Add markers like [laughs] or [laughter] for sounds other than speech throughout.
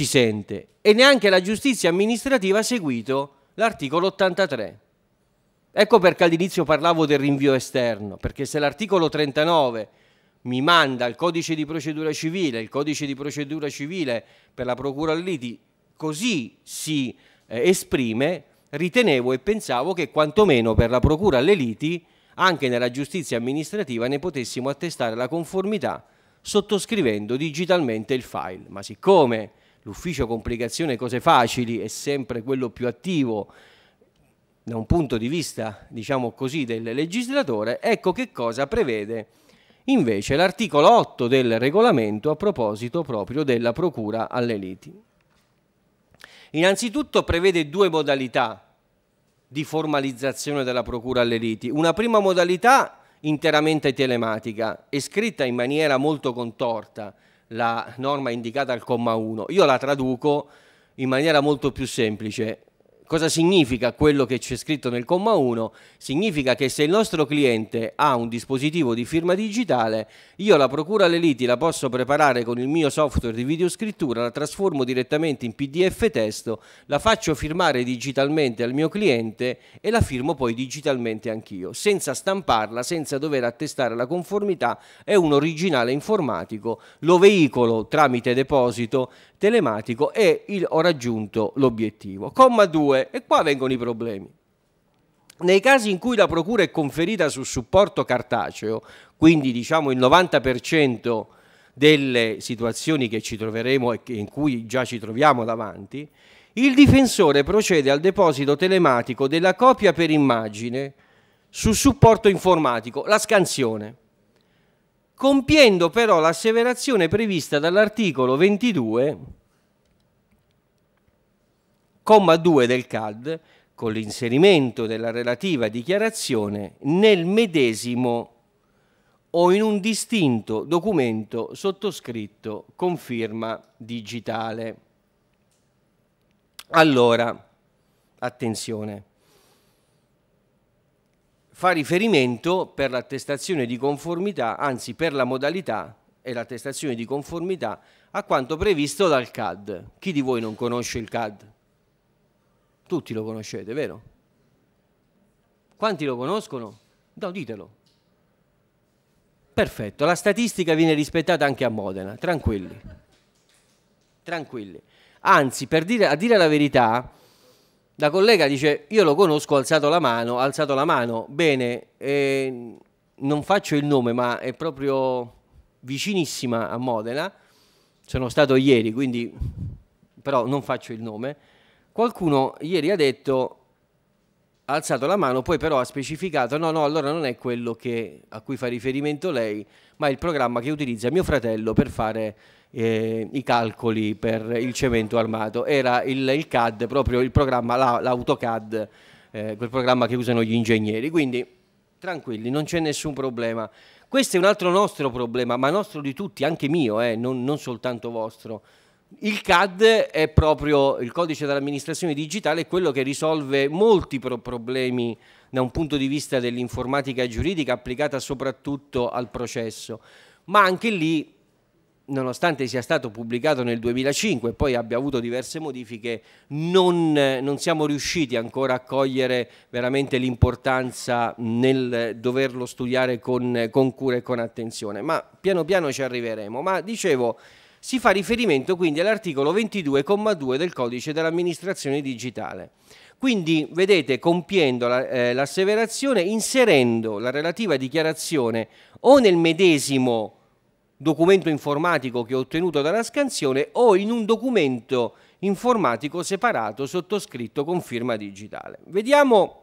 ci sente e neanche la giustizia amministrativa ha seguito l'articolo 83. Ecco perché all'inizio parlavo del rinvio esterno, perché se l'articolo 39 mi manda il codice di procedura civile, il codice di procedura civile per la procura liti così si eh, esprime, ritenevo e pensavo che quantomeno per la procura alle liti, anche nella giustizia amministrativa, ne potessimo attestare la conformità sottoscrivendo digitalmente il file. Ma siccome l'ufficio complicazione cose facili è sempre quello più attivo da un punto di vista, diciamo così, del legislatore, ecco che cosa prevede invece l'articolo 8 del regolamento a proposito proprio della procura alle liti. Innanzitutto prevede due modalità di formalizzazione della procura alle liti. Una prima modalità interamente telematica, e scritta in maniera molto contorta, la norma indicata al comma 1. Io la traduco in maniera molto più semplice. Cosa significa quello che c'è scritto nel comma 1? Significa che se il nostro cliente ha un dispositivo di firma digitale, io la procura alle liti la posso preparare con il mio software di videoscrittura, la trasformo direttamente in PDF testo, la faccio firmare digitalmente al mio cliente e la firmo poi digitalmente anch'io, senza stamparla, senza dover attestare la conformità, è un originale informatico, lo veicolo tramite deposito, telematico e il, ho raggiunto l'obiettivo. Comma 2, e qua vengono i problemi. Nei casi in cui la procura è conferita su supporto cartaceo, quindi diciamo il 90% delle situazioni che ci troveremo e in cui già ci troviamo davanti, il difensore procede al deposito telematico della copia per immagine su supporto informatico, la scansione compiendo però l'asseverazione prevista dall'articolo 22, comma 2 del CAD, con l'inserimento della relativa dichiarazione nel medesimo o in un distinto documento sottoscritto con firma digitale. Allora, attenzione fa riferimento per l'attestazione di conformità, anzi per la modalità e l'attestazione di conformità a quanto previsto dal CAD. Chi di voi non conosce il CAD? Tutti lo conoscete, vero? Quanti lo conoscono? No, ditelo. Perfetto, la statistica viene rispettata anche a Modena, tranquilli. Tranquilli. Anzi, per dire, a dire la verità, da collega dice, io lo conosco, ha alzato la mano, ha alzato la mano, bene, eh, non faccio il nome, ma è proprio vicinissima a Modena, sono stato ieri, quindi però non faccio il nome, qualcuno ieri ha detto ha alzato la mano, poi però ha specificato no, no, allora non è quello che, a cui fa riferimento lei, ma è il programma che utilizza mio fratello per fare eh, i calcoli per il cemento armato. Era il, il CAD, proprio il programma, l'autocad, eh, quel programma che usano gli ingegneri. Quindi tranquilli, non c'è nessun problema. Questo è un altro nostro problema, ma nostro di tutti, anche mio, eh, non, non soltanto vostro. Il CAD è proprio il codice dell'amministrazione digitale, quello che risolve molti pro problemi da un punto di vista dell'informatica giuridica applicata soprattutto al processo, ma anche lì, nonostante sia stato pubblicato nel 2005 e poi abbia avuto diverse modifiche, non, non siamo riusciti ancora a cogliere veramente l'importanza nel doverlo studiare con, con cura e con attenzione, ma piano piano ci arriveremo. Ma dicevo si fa riferimento quindi all'articolo 22,2 del codice dell'amministrazione digitale. Quindi, vedete, compiendo eh, l'asseverazione, inserendo la relativa dichiarazione o nel medesimo documento informatico che ho ottenuto dalla scansione o in un documento informatico separato sottoscritto con firma digitale. Vediamo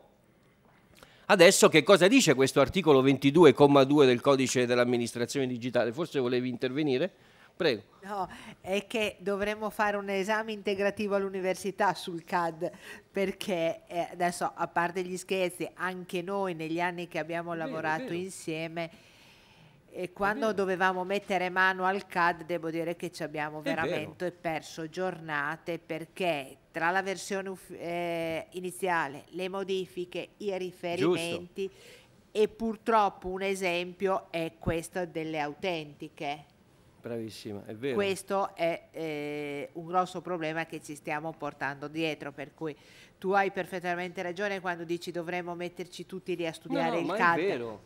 adesso che cosa dice questo articolo 22,2 del codice dell'amministrazione digitale. Forse volevi intervenire? Prego. No, è che dovremmo fare un esame integrativo all'università sul CAD perché eh, adesso a parte gli scherzi, anche noi negli anni che abbiamo vero, lavorato insieme e quando dovevamo mettere mano al CAD devo dire che ci abbiamo veramente perso giornate perché tra la versione eh, iniziale, le modifiche, i riferimenti Giusto. e purtroppo un esempio è questo delle autentiche Bravissima, è vero. Questo è eh, un grosso problema che ci stiamo portando dietro, per cui tu hai perfettamente ragione quando dici dovremmo metterci tutti lì a studiare no, no, il ma È vero.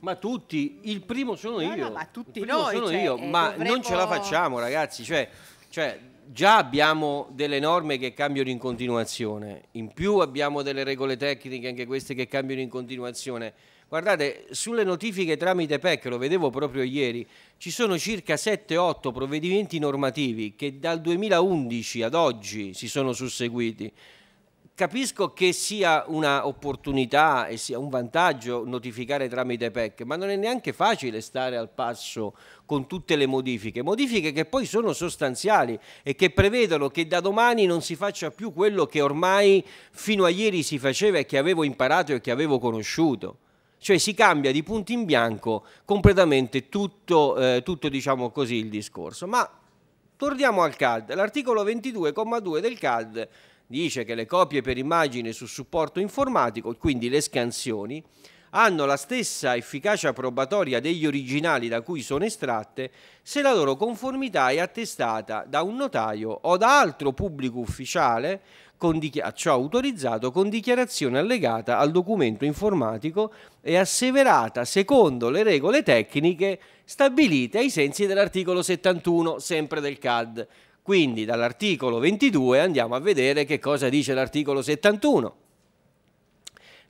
Ma tutti, il primo sono no, io. ma tutti noi. Sono cioè, io, eh, ma dovremmo... non ce la facciamo, ragazzi. Cioè, cioè, già abbiamo delle norme che cambiano in continuazione, in più abbiamo delle regole tecniche, anche queste che cambiano in continuazione Guardate, sulle notifiche tramite PEC, lo vedevo proprio ieri, ci sono circa 7-8 provvedimenti normativi che dal 2011 ad oggi si sono susseguiti. Capisco che sia un'opportunità e sia un vantaggio notificare tramite PEC, ma non è neanche facile stare al passo con tutte le modifiche, modifiche che poi sono sostanziali e che prevedono che da domani non si faccia più quello che ormai fino a ieri si faceva e che avevo imparato e che avevo conosciuto cioè si cambia di punto in bianco completamente tutto, eh, tutto diciamo così, il discorso. Ma torniamo al CAD, l'articolo 22,2 del CAD dice che le copie per immagine su supporto informatico, quindi le scansioni, hanno la stessa efficacia probatoria degli originali da cui sono estratte se la loro conformità è attestata da un notaio o da altro pubblico ufficiale con dichiar- ciò autorizzato con dichiarazione allegata al documento informatico e asseverata secondo le regole tecniche stabilite ai sensi dell'articolo 71 sempre del CAD. Quindi dall'articolo 22 andiamo a vedere che cosa dice l'articolo 71.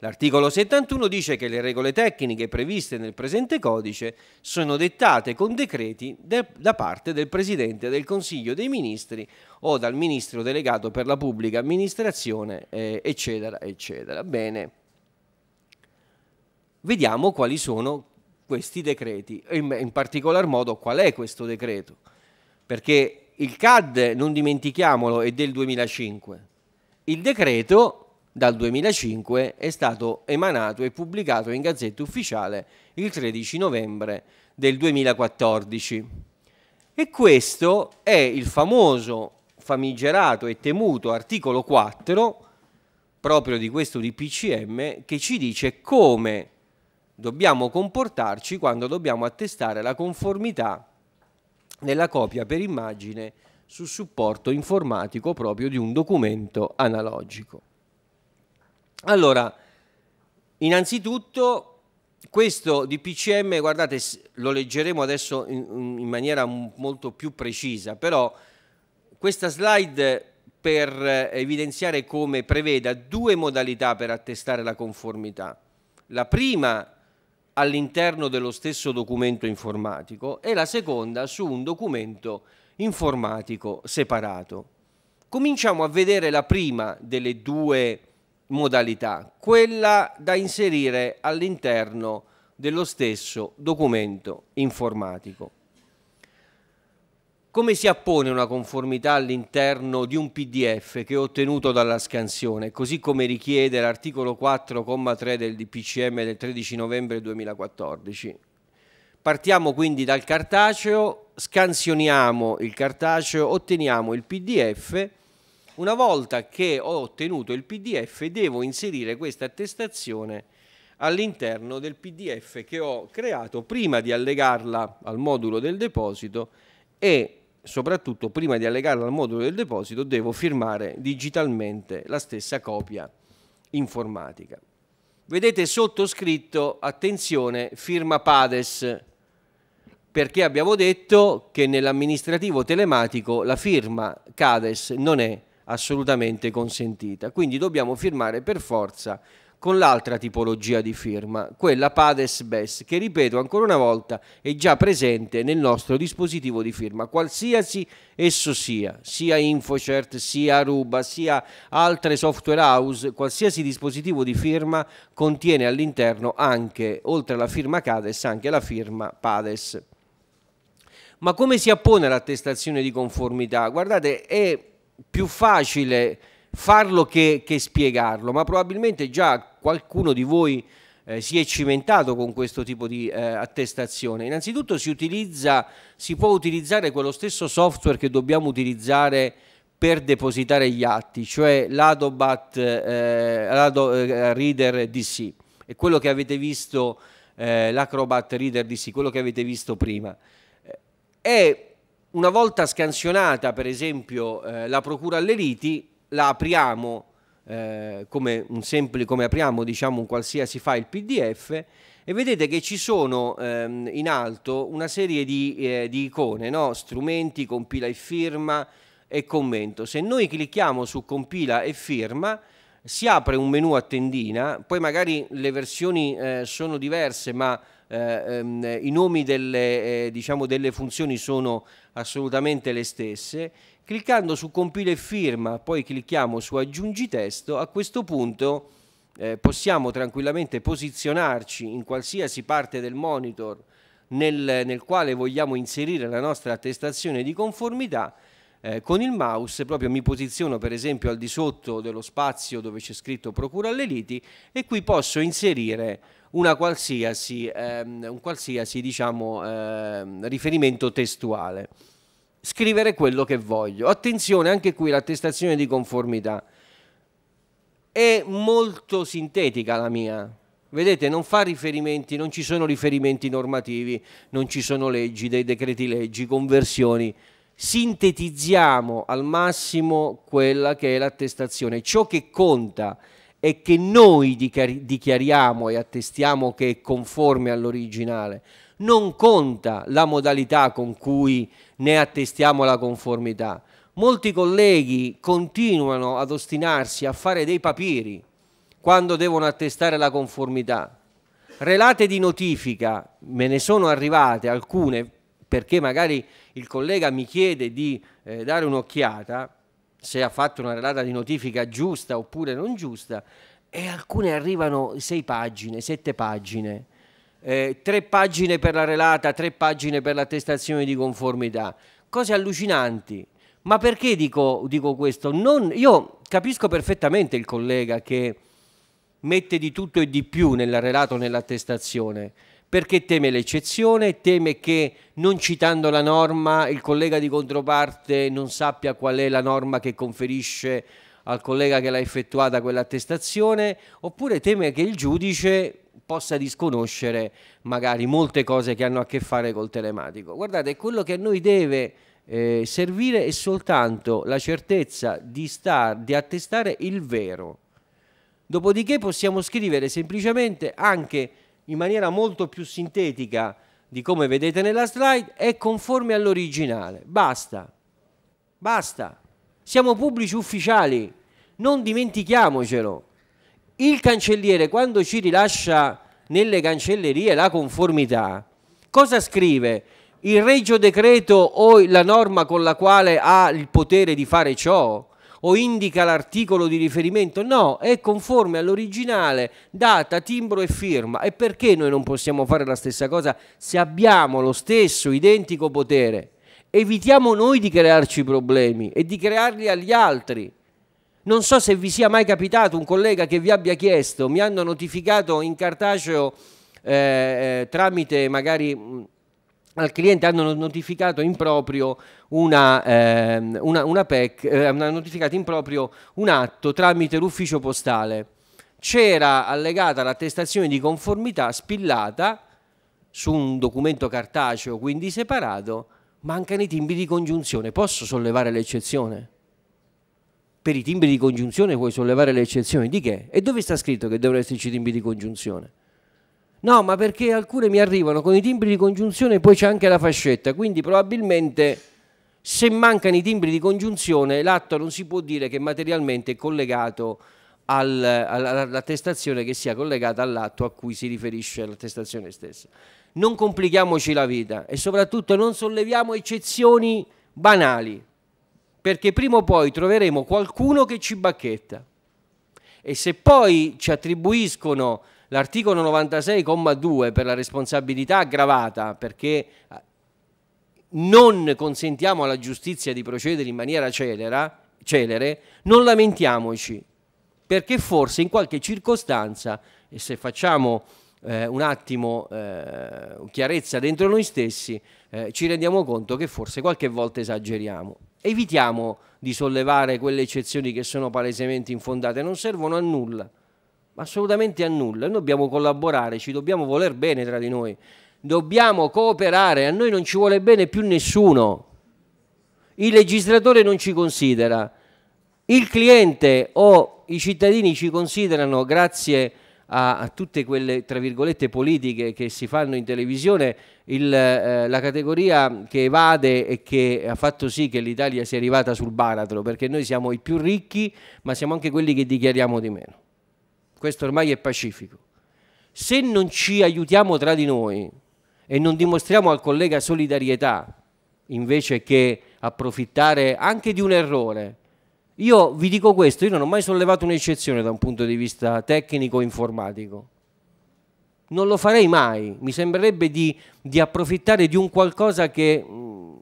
L'articolo 71 dice che le regole tecniche previste nel presente codice sono dettate con decreti de da parte del Presidente del Consiglio dei Ministri o dal Ministro delegato per la pubblica amministrazione, eh, eccetera, eccetera. Bene, vediamo quali sono questi decreti in, in particolar modo qual è questo decreto, perché il CAD, non dimentichiamolo, è del 2005. Il decreto dal 2005 è stato emanato e pubblicato in Gazzetta Ufficiale il 13 novembre del 2014. E questo è il famoso, famigerato e temuto articolo 4 proprio di questo DPCM che ci dice come dobbiamo comportarci quando dobbiamo attestare la conformità della copia per immagine sul supporto informatico proprio di un documento analogico. Allora, innanzitutto questo DPCM, guardate, lo leggeremo adesso in, in maniera molto più precisa, però questa slide per evidenziare come preveda due modalità per attestare la conformità. La prima all'interno dello stesso documento informatico e la seconda su un documento informatico separato. Cominciamo a vedere la prima delle due modalità modalità, quella da inserire all'interno dello stesso documento informatico. Come si appone una conformità all'interno di un PDF che è ottenuto dalla scansione, così come richiede l'articolo 4,3 del DPCM del 13 novembre 2014? Partiamo quindi dal cartaceo, scansioniamo il cartaceo, otteniamo il PDF una volta che ho ottenuto il PDF devo inserire questa attestazione all'interno del PDF che ho creato prima di allegarla al modulo del deposito e soprattutto prima di allegarla al modulo del deposito devo firmare digitalmente la stessa copia informatica. Vedete sottoscritto, attenzione, firma Pades, perché abbiamo detto che nell'amministrativo telematico la firma CADES non è assolutamente consentita. Quindi dobbiamo firmare per forza con l'altra tipologia di firma, quella PADES BES, che ripeto ancora una volta è già presente nel nostro dispositivo di firma, qualsiasi esso sia, sia InfoCert, sia Aruba, sia altre software house, qualsiasi dispositivo di firma contiene all'interno anche, oltre alla firma CADES, anche la firma PADES. Ma come si appone l'attestazione di conformità? Guardate, è più facile farlo che, che spiegarlo, ma probabilmente già qualcuno di voi eh, si è cimentato con questo tipo di eh, attestazione. Innanzitutto si, utilizza, si può utilizzare quello stesso software che dobbiamo utilizzare per depositare gli atti, cioè l'Adobat eh, Ado, eh, Reader DC, è quello che avete visto, eh, l'Acrobat Reader DC, quello che avete visto prima. È una volta scansionata per esempio eh, la procura alle liti, la apriamo eh, come, un semplice, come apriamo diciamo, un qualsiasi file PDF e vedete che ci sono ehm, in alto una serie di, eh, di icone, no? strumenti, compila e firma e commento. Se noi clicchiamo su compila e firma si apre un menu a tendina, poi magari le versioni eh, sono diverse ma eh, ehm, i nomi delle, eh, diciamo delle funzioni sono assolutamente le stesse. Cliccando su compile e firma, poi clicchiamo su aggiungi testo, a questo punto eh, possiamo tranquillamente posizionarci in qualsiasi parte del monitor nel, nel quale vogliamo inserire la nostra attestazione di conformità eh, con il mouse proprio mi posiziono per esempio al di sotto dello spazio dove c'è scritto procura alle liti e qui posso inserire una qualsiasi, ehm, un qualsiasi diciamo, ehm, riferimento testuale. Scrivere quello che voglio. Attenzione anche qui l'attestazione di conformità. È molto sintetica la mia. Vedete, non fa riferimenti, non ci sono riferimenti normativi, non ci sono leggi, dei decreti leggi, conversioni. Sintetizziamo al massimo quella che è l'attestazione. Ciò che conta e che noi dichiariamo e attestiamo che è conforme all'originale. Non conta la modalità con cui ne attestiamo la conformità. Molti colleghi continuano ad ostinarsi a fare dei papiri quando devono attestare la conformità. Relate di notifica, me ne sono arrivate alcune perché magari il collega mi chiede di eh, dare un'occhiata, se ha fatto una relata di notifica giusta oppure non giusta, e alcune arrivano sei pagine, sette pagine, eh, tre pagine per la relata, tre pagine per l'attestazione di conformità, cose allucinanti. Ma perché dico, dico questo? Non, io capisco perfettamente il collega che mette di tutto e di più nel relato, nell'attestazione, perché teme l'eccezione, teme che non citando la norma il collega di controparte non sappia qual è la norma che conferisce al collega che l'ha effettuata quell'attestazione, oppure teme che il giudice possa disconoscere magari molte cose che hanno a che fare col telematico. Guardate, quello che a noi deve eh, servire è soltanto la certezza di, star, di attestare il vero. Dopodiché possiamo scrivere semplicemente anche in maniera molto più sintetica di come vedete nella slide, è conforme all'originale. Basta, basta. Siamo pubblici ufficiali, non dimentichiamocelo. Il cancelliere quando ci rilascia nelle cancellerie la conformità, cosa scrive? Il regio decreto o la norma con la quale ha il potere di fare ciò? o indica l'articolo di riferimento, no, è conforme all'originale, data, timbro e firma. E perché noi non possiamo fare la stessa cosa se abbiamo lo stesso identico potere? Evitiamo noi di crearci problemi e di crearli agli altri. Non so se vi sia mai capitato un collega che vi abbia chiesto, mi hanno notificato in cartaceo eh, eh, tramite magari al cliente hanno notificato in proprio una, eh, una, una PEC, eh, notificato in proprio un atto tramite l'ufficio postale. C'era allegata l'attestazione di conformità spillata su un documento cartaceo, quindi separato, mancano i timbri di congiunzione. Posso sollevare l'eccezione? Per i timbri di congiunzione puoi sollevare l'eccezione di che? E dove sta scritto che devono esserci i timbri di congiunzione? No, ma perché alcune mi arrivano con i timbri di congiunzione e poi c'è anche la fascetta, quindi probabilmente se mancano i timbri di congiunzione l'atto non si può dire che materialmente è collegato al, all'attestazione che sia collegata all'atto a cui si riferisce l'attestazione stessa. Non complichiamoci la vita e soprattutto non solleviamo eccezioni banali, perché prima o poi troveremo qualcuno che ci bacchetta. E se poi ci attribuiscono L'articolo 96,2 per la responsabilità aggravata, perché eh, non consentiamo alla giustizia di procedere in maniera celera, celere, non lamentiamoci, perché forse in qualche circostanza, e se facciamo eh, un attimo eh, chiarezza dentro noi stessi, eh, ci rendiamo conto che forse qualche volta esageriamo. Evitiamo di sollevare quelle eccezioni che sono palesemente infondate, non servono a nulla assolutamente a nulla. Noi dobbiamo collaborare, ci dobbiamo voler bene tra di noi, dobbiamo cooperare, a noi non ci vuole bene più nessuno. Il legislatore non ci considera, il cliente o i cittadini ci considerano grazie a, a tutte quelle tra virgolette politiche che si fanno in televisione il, eh, la categoria che evade e che ha fatto sì che l'Italia sia arrivata sul baratro perché noi siamo i più ricchi ma siamo anche quelli che dichiariamo di meno questo ormai è pacifico. Se non ci aiutiamo tra di noi e non dimostriamo al collega solidarietà, invece che approfittare anche di un errore, io vi dico questo, io non ho mai sollevato un'eccezione da un punto di vista tecnico o informatico. Non lo farei mai, mi sembrerebbe di, di approfittare di un qualcosa che mm,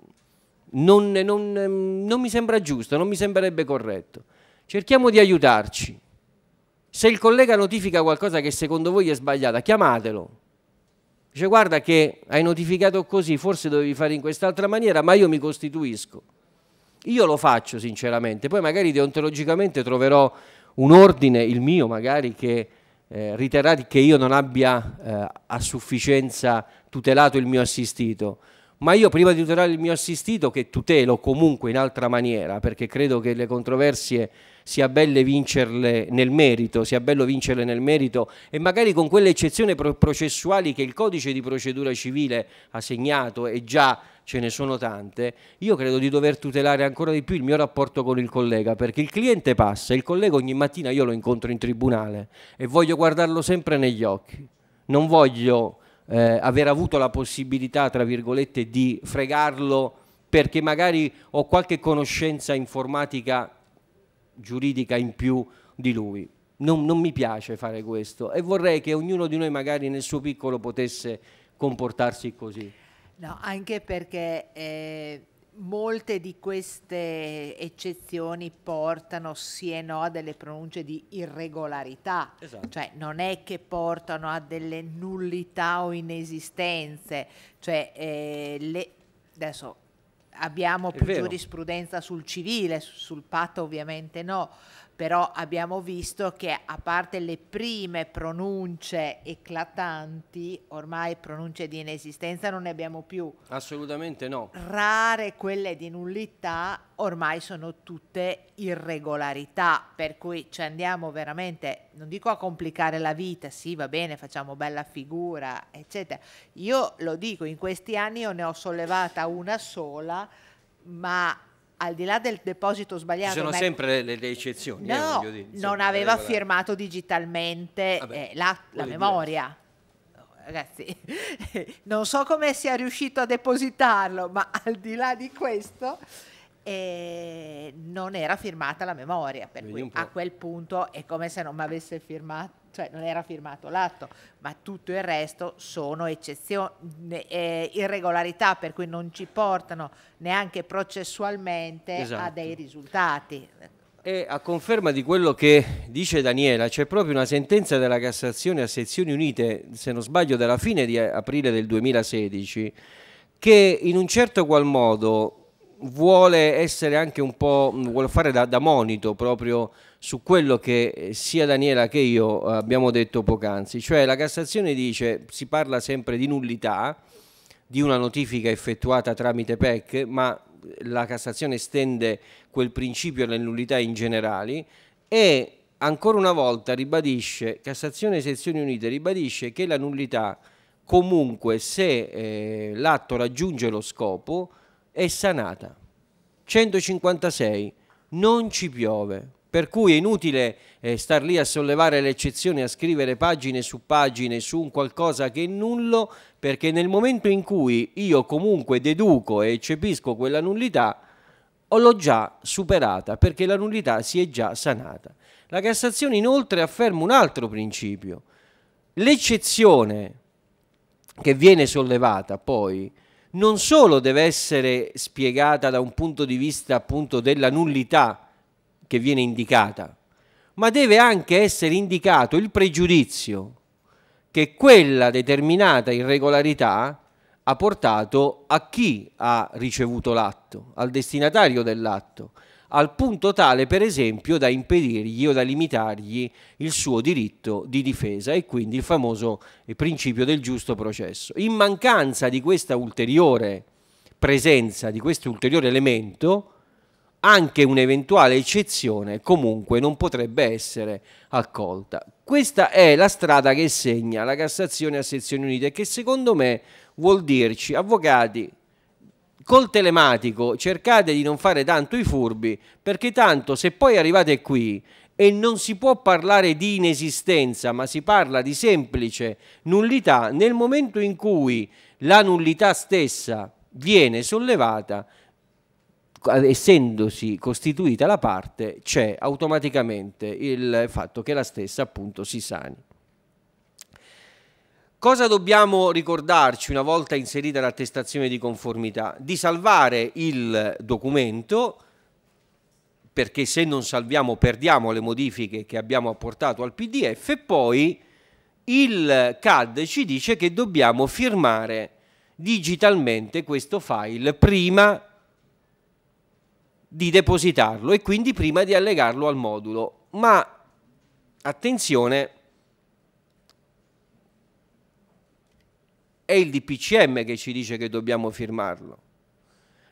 non, non, non mi sembra giusto, non mi sembrerebbe corretto. Cerchiamo di aiutarci se il collega notifica qualcosa che secondo voi è sbagliata, chiamatelo. Dice guarda che hai notificato così, forse dovevi fare in quest'altra maniera, ma io mi costituisco. Io lo faccio sinceramente, poi magari deontologicamente troverò un ordine, il mio magari, che eh, riterrà che io non abbia eh, a sufficienza tutelato il mio assistito. Ma io prima di tutelare il mio assistito, che tutelo comunque in altra maniera, perché credo che le controversie sia belle vincerle nel merito, sia bello vincerle nel merito e magari con quelle eccezioni processuali che il codice di procedura civile ha segnato e già ce ne sono tante, io credo di dover tutelare ancora di più il mio rapporto con il collega, perché il cliente passa, il collega ogni mattina io lo incontro in tribunale e voglio guardarlo sempre negli occhi, non voglio eh, aver avuto la possibilità, tra virgolette, di fregarlo perché magari ho qualche conoscenza informatica giuridica in più di lui. Non, non mi piace fare questo e vorrei che ognuno di noi magari nel suo piccolo potesse comportarsi così. No, anche perché eh, molte di queste eccezioni portano sì e no a delle pronunce di irregolarità, esatto. cioè non è che portano a delle nullità o inesistenze, cioè eh, le, adesso abbiamo più giurisprudenza sul civile, sul patto ovviamente no, però abbiamo visto che a parte le prime pronunce eclatanti, ormai pronunce di inesistenza non ne abbiamo più. Assolutamente no. Rare quelle di nullità, ormai sono tutte irregolarità, per cui ci andiamo veramente, non dico a complicare la vita, sì va bene, facciamo bella figura, eccetera. Io lo dico, in questi anni io ne ho sollevata una sola, ma al di là del deposito sbagliato. Ci sono sempre le, le eccezioni. Eh, no, eh, dire, non aveva firmato digitalmente Vabbè, eh, la, la memoria. No, ragazzi, [laughs] non so come sia riuscito a depositarlo, ma al di là di questo eh, non era firmata la memoria, per cui a quel punto è come se non mi avesse firmato cioè non era firmato l'atto, ma tutto il resto sono eccezioni, eh, irregolarità per cui non ci portano neanche processualmente esatto. a dei risultati. E a conferma di quello che dice Daniela, c'è proprio una sentenza della Cassazione a sezioni unite, se non sbaglio, della fine di aprile del 2016, che in un certo qual modo vuole essere anche un po', mm, vuole fare da, da monito proprio su quello che eh, sia Daniela che io eh, abbiamo detto poc'anzi, cioè la Cassazione dice, si parla sempre di nullità, di una notifica effettuata tramite PEC, ma la Cassazione estende quel principio alle nullità in generale e ancora una volta ribadisce, Cassazione e Sezioni Unite ribadisce che la nullità comunque se eh, l'atto raggiunge lo scopo, è sanata. 156. Non ci piove. Per cui è inutile eh, star lì a sollevare le eccezioni, a scrivere pagine su pagine su un qualcosa che è nullo, perché nel momento in cui io comunque deduco e eccepisco quella nullità, l'ho già superata, perché la nullità si è già sanata. La Cassazione inoltre afferma un altro principio. L'eccezione che viene sollevata poi non solo deve essere spiegata da un punto di vista appunto della nullità che viene indicata, ma deve anche essere indicato il pregiudizio che quella determinata irregolarità ha portato a chi ha ricevuto l'atto, al destinatario dell'atto, al punto tale per esempio da impedirgli o da limitargli il suo diritto di difesa e quindi il famoso principio del giusto processo. In mancanza di questa ulteriore presenza, di questo ulteriore elemento, anche un'eventuale eccezione comunque non potrebbe essere accolta. Questa è la strada che segna la Cassazione a sezioni unite che secondo me vuol dirci avvocati col telematico cercate di non fare tanto i furbi, perché tanto se poi arrivate qui e non si può parlare di inesistenza, ma si parla di semplice nullità, nel momento in cui la nullità stessa viene sollevata, essendosi costituita la parte, c'è automaticamente il fatto che la stessa appunto si sani. Cosa dobbiamo ricordarci una volta inserita l'attestazione di conformità? Di salvare il documento perché se non salviamo perdiamo le modifiche che abbiamo apportato al PDF e poi il CAD ci dice che dobbiamo firmare digitalmente questo file prima di depositarlo e quindi prima di allegarlo al modulo. Ma attenzione, è il DPCM che ci dice che dobbiamo firmarlo.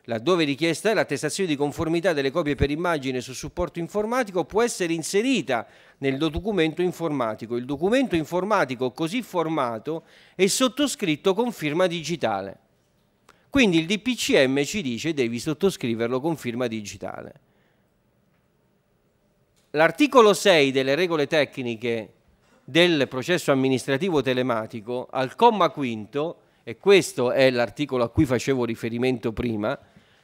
Laddove richiesta è l'attestazione di conformità delle copie per immagine su supporto informatico può essere inserita nel documento informatico. Il documento informatico così formato è sottoscritto con firma digitale. Quindi il DPCM ci dice devi sottoscriverlo con firma digitale. L'articolo 6 delle regole tecniche del processo amministrativo telematico, al comma quinto, e questo è l'articolo a cui facevo riferimento prima,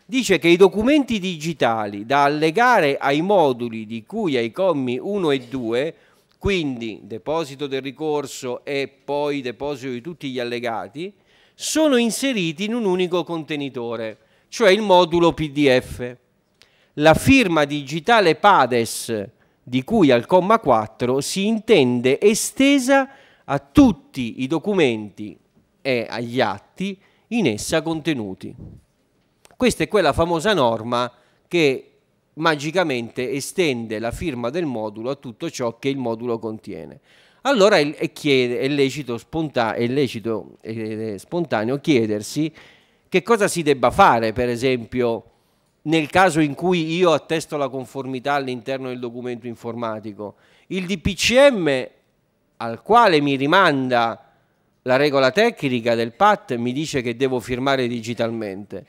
dice che i documenti digitali da allegare ai moduli di cui ai commi 1 e 2, quindi deposito del ricorso e poi deposito di tutti gli allegati, sono inseriti in un unico contenitore, cioè il modulo PDF. La firma digitale PADES di cui al comma 4 si intende estesa a tutti i documenti e agli atti in essa contenuti. Questa è quella famosa norma che magicamente estende la firma del modulo a tutto ciò che il modulo contiene. Allora è, chiede, è lecito, sponta, è lecito è eh, spontaneo chiedersi che cosa si debba fare, per esempio, nel caso in cui io attesto la conformità all'interno del documento informatico. Il DPCM al quale mi rimanda la regola tecnica del PAT mi dice che devo firmare digitalmente.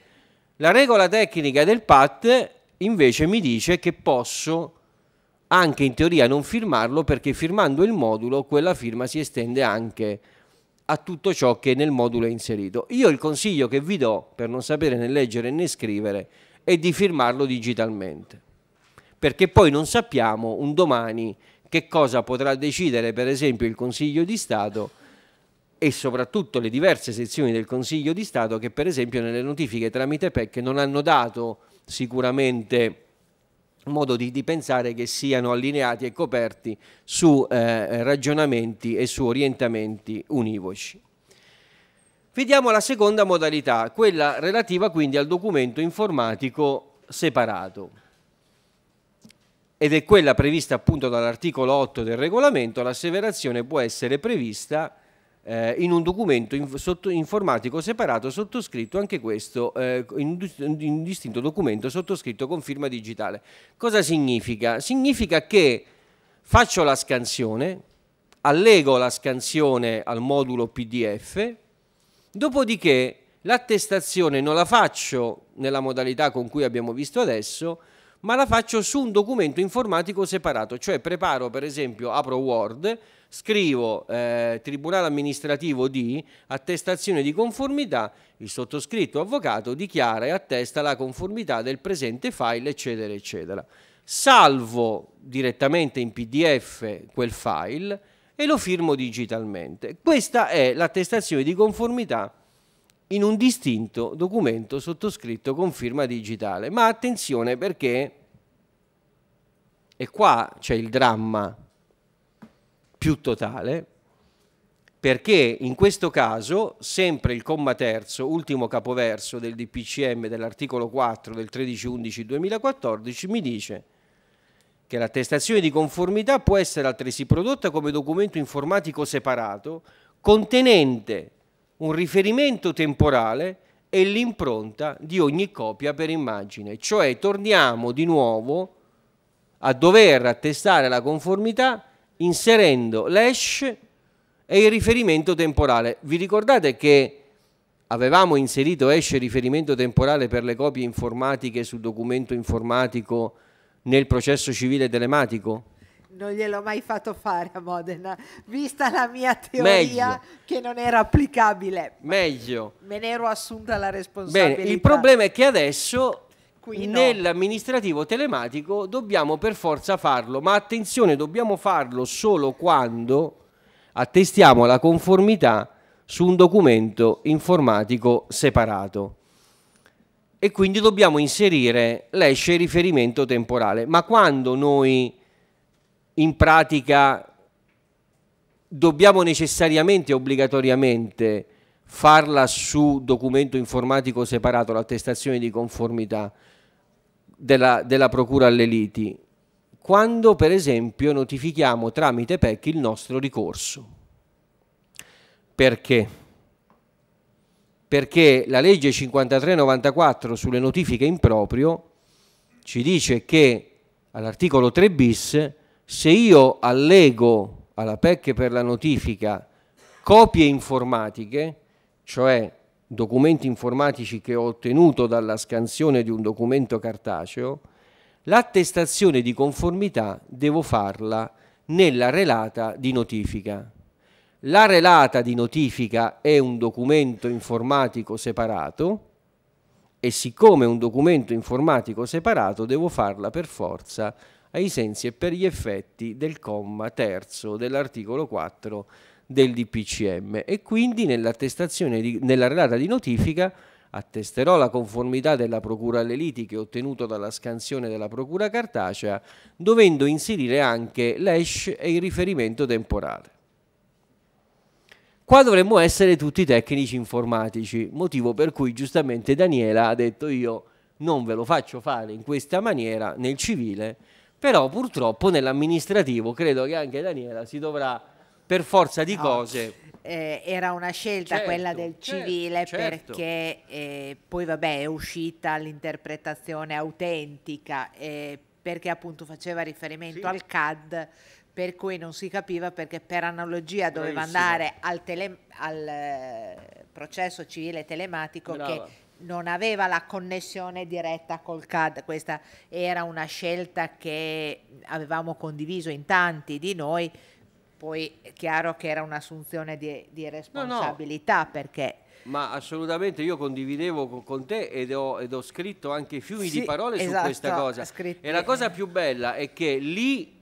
La regola tecnica del PAT invece mi dice che posso anche in teoria non firmarlo perché firmando il modulo quella firma si estende anche a tutto ciò che nel modulo è inserito. Io il consiglio che vi do per non sapere né leggere né scrivere e di firmarlo digitalmente. Perché poi non sappiamo un domani che cosa potrà decidere per esempio il Consiglio di Stato e soprattutto le diverse sezioni del Consiglio di Stato che per esempio nelle notifiche tramite PEC non hanno dato sicuramente modo di, di pensare che siano allineati e coperti su eh, ragionamenti e su orientamenti univoci. Vediamo la seconda modalità, quella relativa quindi al documento informatico separato. Ed è quella prevista appunto dall'articolo 8 del regolamento, l'asseverazione può essere prevista eh, in un documento in, sotto, informatico separato sottoscritto, anche questo, eh, in, in un distinto documento sottoscritto con firma digitale. Cosa significa? Significa che faccio la scansione, allego la scansione al modulo PDF, Dopodiché l'attestazione non la faccio nella modalità con cui abbiamo visto adesso, ma la faccio su un documento informatico separato, cioè preparo per esempio, apro Word, scrivo eh, Tribunale amministrativo di attestazione di conformità, il sottoscritto avvocato dichiara e attesta la conformità del presente file, eccetera, eccetera. Salvo direttamente in PDF quel file, e lo firmo digitalmente. Questa è l'attestazione di conformità in un distinto documento sottoscritto con firma digitale. Ma attenzione perché, e qua c'è il dramma più totale, perché in questo caso, sempre il comma terzo, ultimo capoverso del DPCM dell'articolo 4 del 13 2014 mi dice che l'attestazione di conformità può essere altresì prodotta come documento informatico separato, contenente un riferimento temporale e l'impronta di ogni copia per immagine. Cioè torniamo di nuovo a dover attestare la conformità inserendo l'hash e il riferimento temporale. Vi ricordate che avevamo inserito hash e riferimento temporale per le copie informatiche sul documento informatico nel processo civile telematico? Non gliel'ho mai fatto fare a Modena, vista la mia teoria Meglio. che non era applicabile. Meglio. Me ne ero assunta la responsabilità. Bene, il problema è che adesso No. nell'amministrativo telematico dobbiamo per forza farlo, ma attenzione, dobbiamo farlo solo quando attestiamo la conformità su un documento informatico separato e quindi dobbiamo inserire l'esce riferimento temporale. Ma quando noi in pratica dobbiamo necessariamente e obbligatoriamente farla su documento informatico separato, l'attestazione di conformità della, della Procura alle liti, quando per esempio notifichiamo tramite PEC il nostro ricorso. Perché? perché la legge 5394 sulle notifiche improprio ci dice che all'articolo 3 bis se io allego alla PEC per la notifica copie informatiche, cioè documenti informatici che ho ottenuto dalla scansione di un documento cartaceo, l'attestazione di conformità devo farla nella relata di notifica. La relata di notifica è un documento informatico separato e siccome è un documento informatico separato devo farla per forza ai sensi e per gli effetti del comma terzo dell'articolo 4 del DPCM e quindi di, nella relata di notifica attesterò la conformità della procura alle litiche ottenuto dalla scansione della procura cartacea dovendo inserire anche l'ESH e il riferimento temporale. Qua dovremmo essere tutti tecnici informatici, motivo per cui giustamente Daniela ha detto io non ve lo faccio fare in questa maniera nel civile, però purtroppo nell'amministrativo credo che anche Daniela si dovrà per forza di no, cose. Eh, era una scelta certo, quella del certo, civile certo, perché eh, poi vabbè è uscita l'interpretazione autentica eh, perché appunto faceva riferimento sì. al CAD per cui non si capiva perché per analogia doveva Bravissimo. andare al, tele, al, eh, processo civile telematico Brava. che non aveva la connessione diretta col CAD, questa era una scelta che avevamo condiviso in tanti di noi, poi è chiaro che era un'assunzione di, di responsabilità no, no. perché... Ma assolutamente io condividevo con te ed ho, ed ho scritto anche fiumi sì, di parole esatto, su questa cosa. Scritti... E la cosa più bella è che lì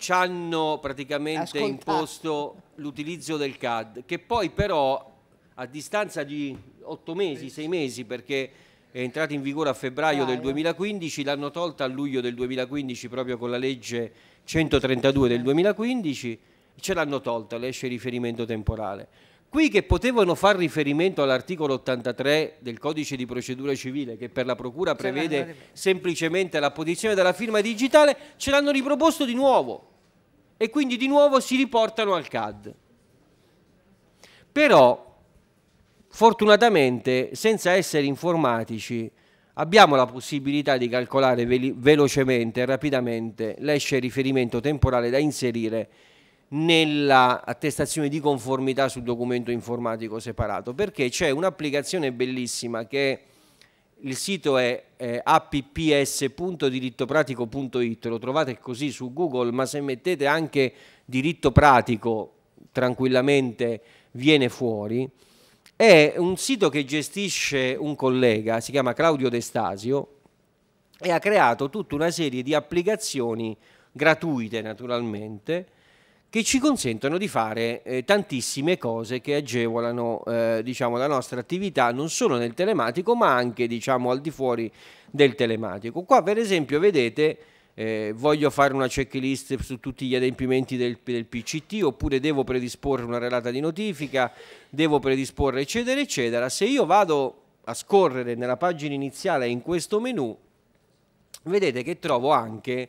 ci hanno praticamente Ascoltato. imposto l'utilizzo del CAD, che poi però a distanza di otto mesi, sei mesi, perché è entrato in vigore a febbraio del 2015, l'hanno tolta a luglio del 2015 proprio con la legge 132 del 2015, ce l'hanno tolta, l'esce riferimento temporale. Qui che potevano far riferimento all'articolo 83 del codice di procedura civile che per la Procura prevede semplicemente l'apposizione della firma digitale, ce l'hanno riproposto di nuovo e quindi di nuovo si riportano al CAD. Però, fortunatamente, senza essere informatici, abbiamo la possibilità di calcolare velocemente e rapidamente l'esce riferimento temporale da inserire nella attestazione di conformità sul documento informatico separato, perché c'è un'applicazione bellissima che il sito è eh, apps.dirittopratico.it, lo trovate così su Google, ma se mettete anche diritto pratico tranquillamente viene fuori. È un sito che gestisce un collega, si chiama Claudio Destasio, e ha creato tutta una serie di applicazioni gratuite naturalmente, che ci consentono di fare eh, tantissime cose che agevolano eh, diciamo, la nostra attività non solo nel telematico ma anche diciamo, al di fuori del telematico. Qua per esempio vedete eh, voglio fare una checklist su tutti gli adempimenti del, del, PCT oppure devo predisporre una relata di notifica, devo predisporre eccetera eccetera. Se io vado a scorrere nella pagina iniziale in questo menu vedete che trovo anche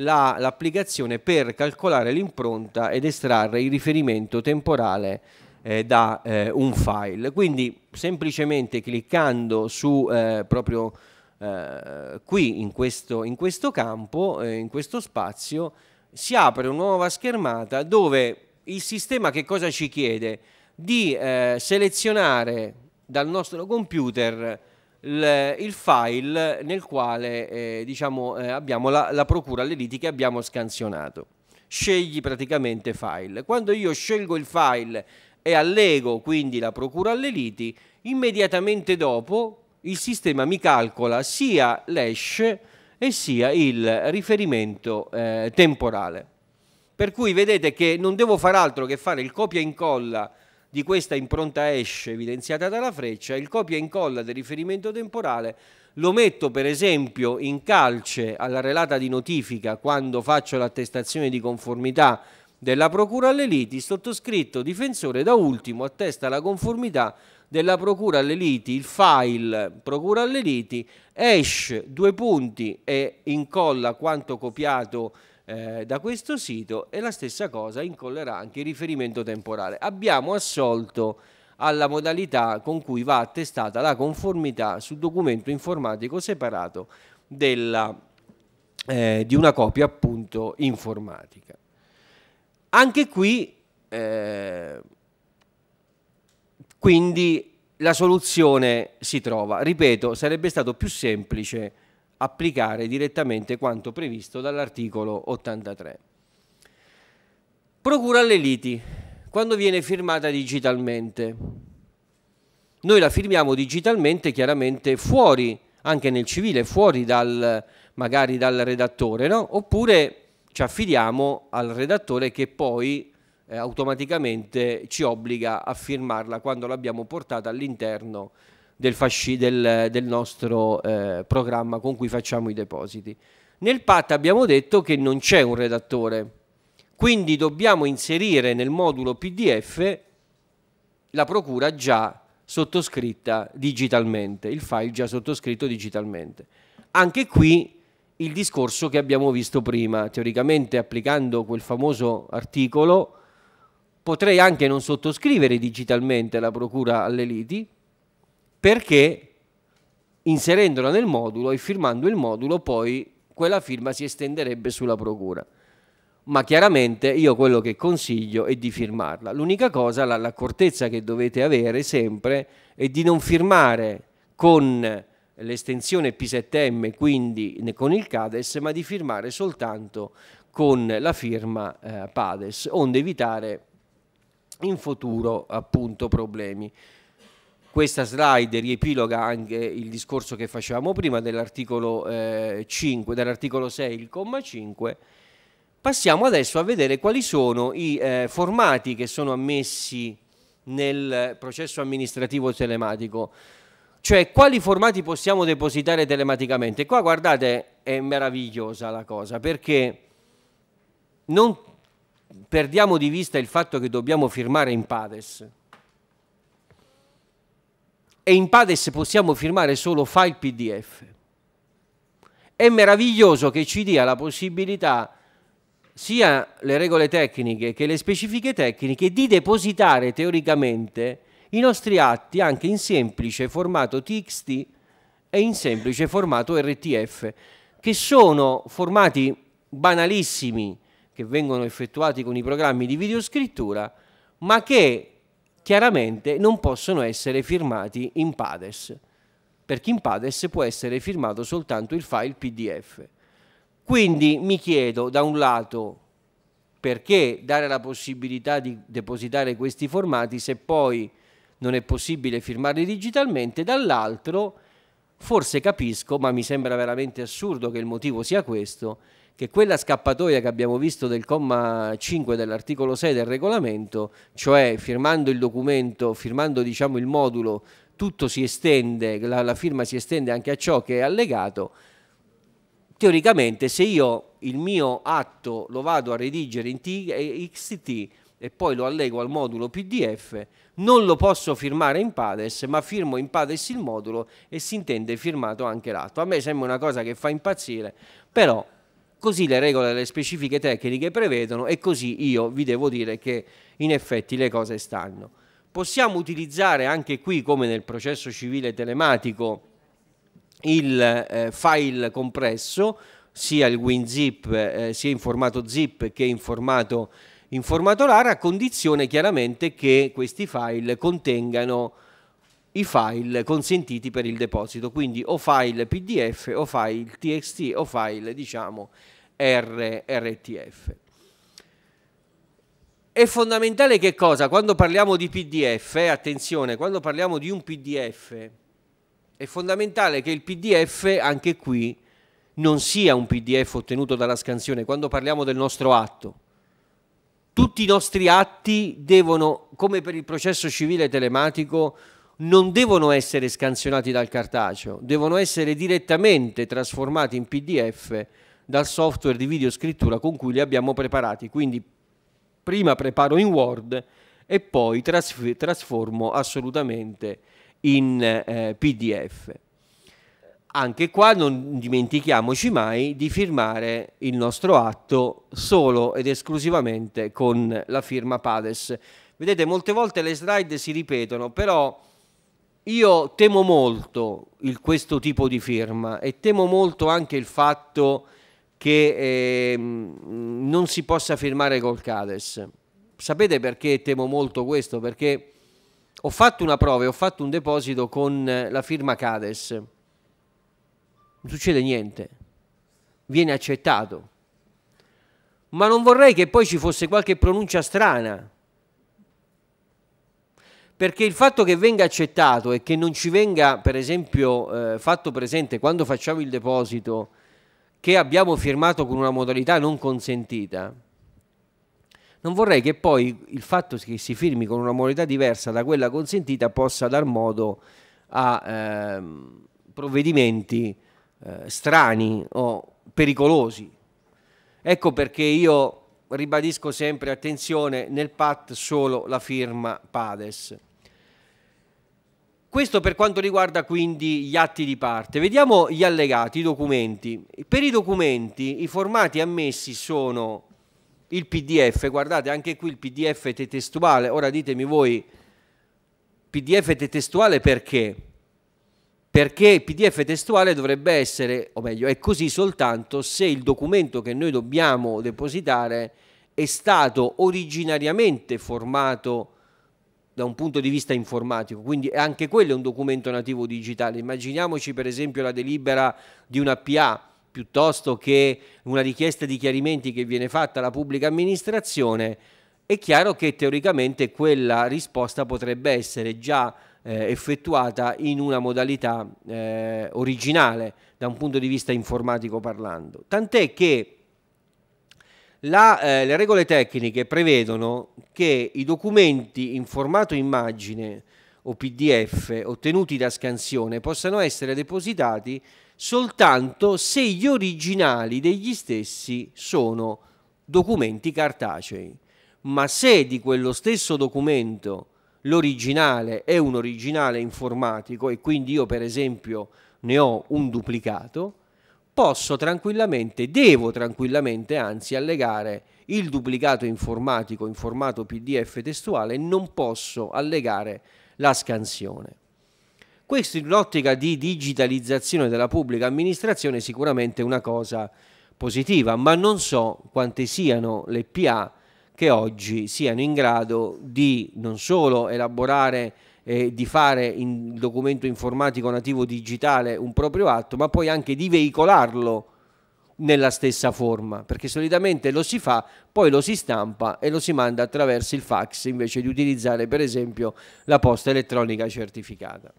la, l'applicazione per calcolare l'impronta ed estrarre il riferimento temporale eh, da eh, un file. Quindi semplicemente cliccando su eh, proprio eh, qui in questo, in questo campo, eh, in questo spazio, si apre una nuova schermata dove il sistema che cosa ci chiede? Di eh, selezionare dal nostro computer il file nel quale eh, diciamo, eh, abbiamo la, la procura, le liti che abbiamo scansionato. Scegli praticamente file. Quando io scelgo il file e allego quindi la procura alle liti, immediatamente dopo il sistema mi calcola sia l'hash e sia il riferimento eh, temporale. Per cui vedete che non devo fare altro che fare il copia e incolla di questa impronta esce evidenziata dalla freccia, il copia e incolla del riferimento temporale lo metto per esempio in calce alla relata di notifica quando faccio l'attestazione di conformità della procura alle liti, sottoscritto difensore da ultimo attesta la conformità della procura alle liti, il file procura alle liti, esce due punti e incolla quanto copiato eh, da questo sito e la stessa cosa incollerà anche il riferimento temporale. Abbiamo assolto alla modalità con cui va attestata la conformità sul documento informatico separato della, eh, di una copia appunto informatica. Anche qui eh, quindi la soluzione si trova. Ripeto, sarebbe stato più semplice applicare direttamente quanto previsto dall'articolo 83. Procura alle liti, quando viene firmata digitalmente. Noi la firmiamo digitalmente chiaramente fuori, anche nel civile, fuori dal, magari dal redattore, no? oppure ci affidiamo al redattore che poi eh, automaticamente ci obbliga a firmarla quando l'abbiamo portata all'interno del, fasci, del, del nostro eh, programma con cui facciamo i depositi. Nel PAT abbiamo detto che non c'è un redattore, quindi dobbiamo inserire nel modulo PDF la procura già sottoscritta digitalmente, il file già sottoscritto digitalmente. Anche qui il discorso che abbiamo visto prima, teoricamente applicando quel famoso articolo, potrei anche non sottoscrivere digitalmente la procura alle liti, perché inserendola nel modulo e firmando il modulo poi quella firma si estenderebbe sulla procura. Ma chiaramente io quello che consiglio è di firmarla. L'unica cosa, l'accortezza che dovete avere sempre è di non firmare con l'estensione P7M, quindi con il CADES, ma di firmare soltanto con la firma eh, PADES, onde evitare in futuro appunto problemi. Questa slide riepiloga anche il discorso che facevamo prima dell'articolo eh, 5, dell'articolo 6, il comma 5. Passiamo adesso a vedere quali sono i eh, formati che sono ammessi nel processo amministrativo telematico cioè quali formati possiamo depositare telematicamente. Qua guardate, è meravigliosa la cosa, perché non perdiamo di vista il fatto che dobbiamo firmare in PADES, e in Pades possiamo firmare solo file PDF. È meraviglioso che ci dia la possibilità sia le regole tecniche che le specifiche tecniche di depositare teoricamente i nostri atti anche in semplice formato TXT e in semplice formato RTF, che sono formati banalissimi che vengono effettuati con i programmi di videoscrittura, ma che chiaramente non possono essere firmati in PADES, perché in PADES può essere firmato soltanto il file PDF. Quindi mi chiedo da un lato perché dare la possibilità di depositare questi formati se poi non è possibile firmarli digitalmente, dall'altro forse capisco, ma mi sembra veramente assurdo che il motivo sia questo, che quella scappatoia che abbiamo visto del comma 5 dell'articolo 6 del regolamento, cioè firmando il documento, firmando diciamo, il modulo, tutto si estende, la, la firma si estende anche a ciò che è allegato, teoricamente se io il mio atto lo vado a redigere in XT eh, e poi lo allego al modulo PDF, non lo posso firmare in Pades, ma firmo in Pades il modulo e si intende firmato anche l'atto. A me sembra una cosa che fa impazzire, però così le regole e le specifiche tecniche prevedono e così io vi devo dire che in effetti le cose stanno. Possiamo utilizzare anche qui, come nel processo civile telematico, il eh, file compresso, sia il WinZip eh, sia in formato zip che in formato, in formato LAR, a condizione chiaramente che questi file contengano i file consentiti per il deposito, quindi o file PDF o file TXT o file diciamo RTF. È fondamentale che cosa? Quando parliamo di PDF, eh, attenzione, quando parliamo di un PDF, è fondamentale che il PDF anche qui non sia un PDF ottenuto dalla scansione, quando parliamo del nostro atto. Tutti i nostri atti devono, come per il processo civile telematico, non devono essere scansionati dal cartaceo, devono essere direttamente trasformati in PDF dal software di videoscrittura con cui li abbiamo preparati. Quindi prima preparo in Word e poi trasformo assolutamente in eh, PDF. Anche qua non dimentichiamoci mai di firmare il nostro atto solo ed esclusivamente con la firma Pades. Vedete, molte volte le slide si ripetono, però io temo molto il, questo tipo di firma e temo molto anche il fatto che eh, non si possa firmare col CADES. Sapete perché temo molto questo? Perché ho fatto una prova e ho fatto un deposito con la firma CADES. Non succede niente, viene accettato. Ma non vorrei che poi ci fosse qualche pronuncia strana perché il fatto che venga accettato e che non ci venga, per esempio, eh, fatto presente quando facciamo il deposito che abbiamo firmato con una modalità non consentita, non vorrei che poi il fatto che si firmi con una modalità diversa da quella consentita possa dar modo a eh, provvedimenti eh, strani o pericolosi. Ecco perché io ribadisco sempre attenzione nel PAT solo la firma PADES. Questo per quanto riguarda quindi gli atti di parte. Vediamo gli allegati, i documenti. Per i documenti i formati ammessi sono il PDF, guardate anche qui il PDF testuale, ora ditemi voi PDF testuale perché? Perché il PDF testuale dovrebbe essere, o meglio, è così soltanto se il documento che noi dobbiamo depositare è stato originariamente formato da un punto di vista informatico, quindi anche quello è un documento nativo digitale. Immaginiamoci per esempio la delibera di una PA piuttosto che una richiesta di chiarimenti che viene fatta alla pubblica amministrazione, è chiaro che teoricamente quella risposta potrebbe essere già eh, effettuata in una modalità eh, originale da un punto di vista informatico parlando. Tant'è che la, eh, le regole tecniche prevedono che i documenti in formato immagine o PDF ottenuti da scansione possano essere depositati soltanto se gli originali degli stessi sono documenti cartacei. Ma se di quello stesso documento l'originale è un originale informatico e quindi io per esempio ne ho un duplicato, posso tranquillamente, devo tranquillamente anzi allegare il duplicato informatico in formato PDF testuale, non posso allegare la scansione. Questo in un'ottica di digitalizzazione della pubblica amministrazione è sicuramente una cosa positiva, ma non so quante siano le PA che oggi siano in grado di non solo elaborare eh, di fare in documento informatico nativo digitale un proprio atto, ma poi anche di veicolarlo nella stessa forma, perché solitamente lo si fa, poi lo si stampa e lo si manda attraverso il fax invece di utilizzare per esempio la posta elettronica certificata.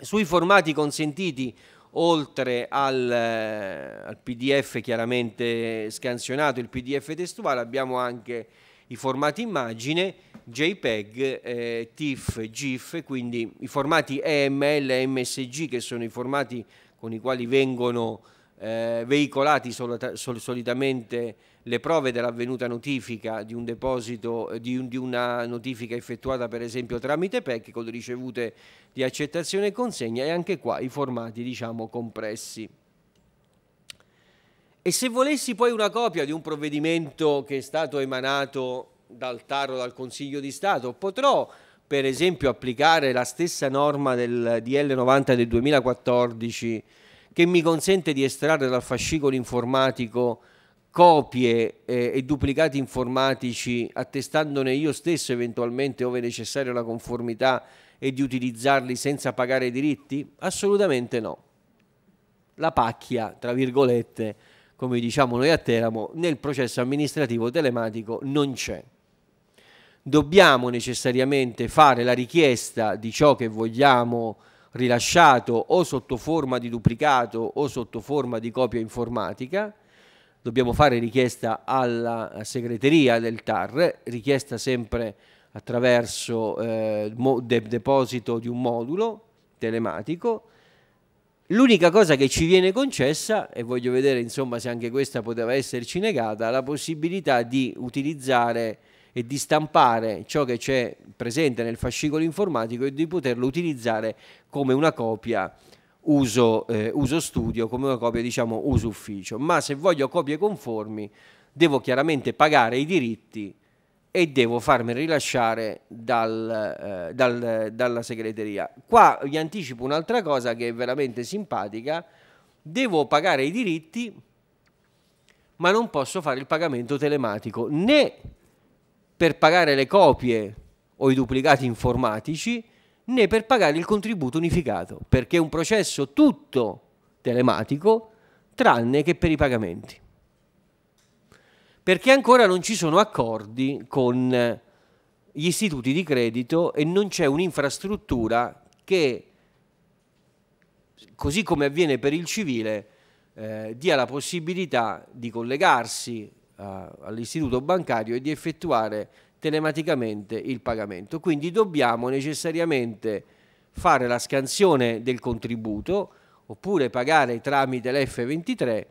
Sui formati consentiti, oltre al, eh, al PDF chiaramente scansionato, il PDF testuale, abbiamo anche i formati immagine, JPEG, eh, TIFF, GIF, quindi i formati EML e MSG che sono i formati con i quali vengono eh, veicolati solita sol solitamente le prove dell'avvenuta notifica di un deposito, eh, di, un, di, una notifica effettuata per esempio tramite PEC con le ricevute di accettazione e consegna e anche qua i formati diciamo compressi. E se volessi poi una copia di un provvedimento che è stato emanato dal TAR o dal Consiglio di Stato, potrò per esempio applicare la stessa norma del DL 90 del 2014 che mi consente di estrarre dal fascicolo informatico copie eh, e duplicati informatici attestandone io stesso eventualmente ove necessario la conformità e di utilizzarli senza pagare i diritti? Assolutamente no. La pacchia, tra virgolette, come diciamo noi a Teramo, nel processo amministrativo telematico non c'è dobbiamo necessariamente fare la richiesta di ciò che vogliamo rilasciato o sotto forma di duplicato o sotto forma di copia informatica, dobbiamo fare richiesta alla segreteria del TAR, richiesta sempre attraverso eh, de deposito di un modulo telematico. L'unica cosa che ci viene concessa, e voglio vedere insomma se anche questa poteva esserci negata, la possibilità di utilizzare e di stampare ciò che c'è presente nel fascicolo informatico e di poterlo utilizzare come una copia uso, eh, uso studio, come una copia diciamo uso ufficio. Ma se voglio copie conformi devo chiaramente pagare i diritti e devo farmi rilasciare dal, eh, dal, dalla segreteria. Qua vi anticipo un'altra cosa che è veramente simpatica, devo pagare i diritti ma non posso fare il pagamento telematico né per pagare le copie o i duplicati informatici né per pagare il contributo unificato, perché è un processo tutto telematico tranne che per i pagamenti. Perché ancora non ci sono accordi con gli istituti di credito e non c'è un'infrastruttura che, così come avviene per il civile, eh, dia la possibilità di collegarsi all'istituto bancario e di effettuare telematicamente il pagamento. Quindi dobbiamo necessariamente fare la scansione del contributo oppure pagare tramite l'F23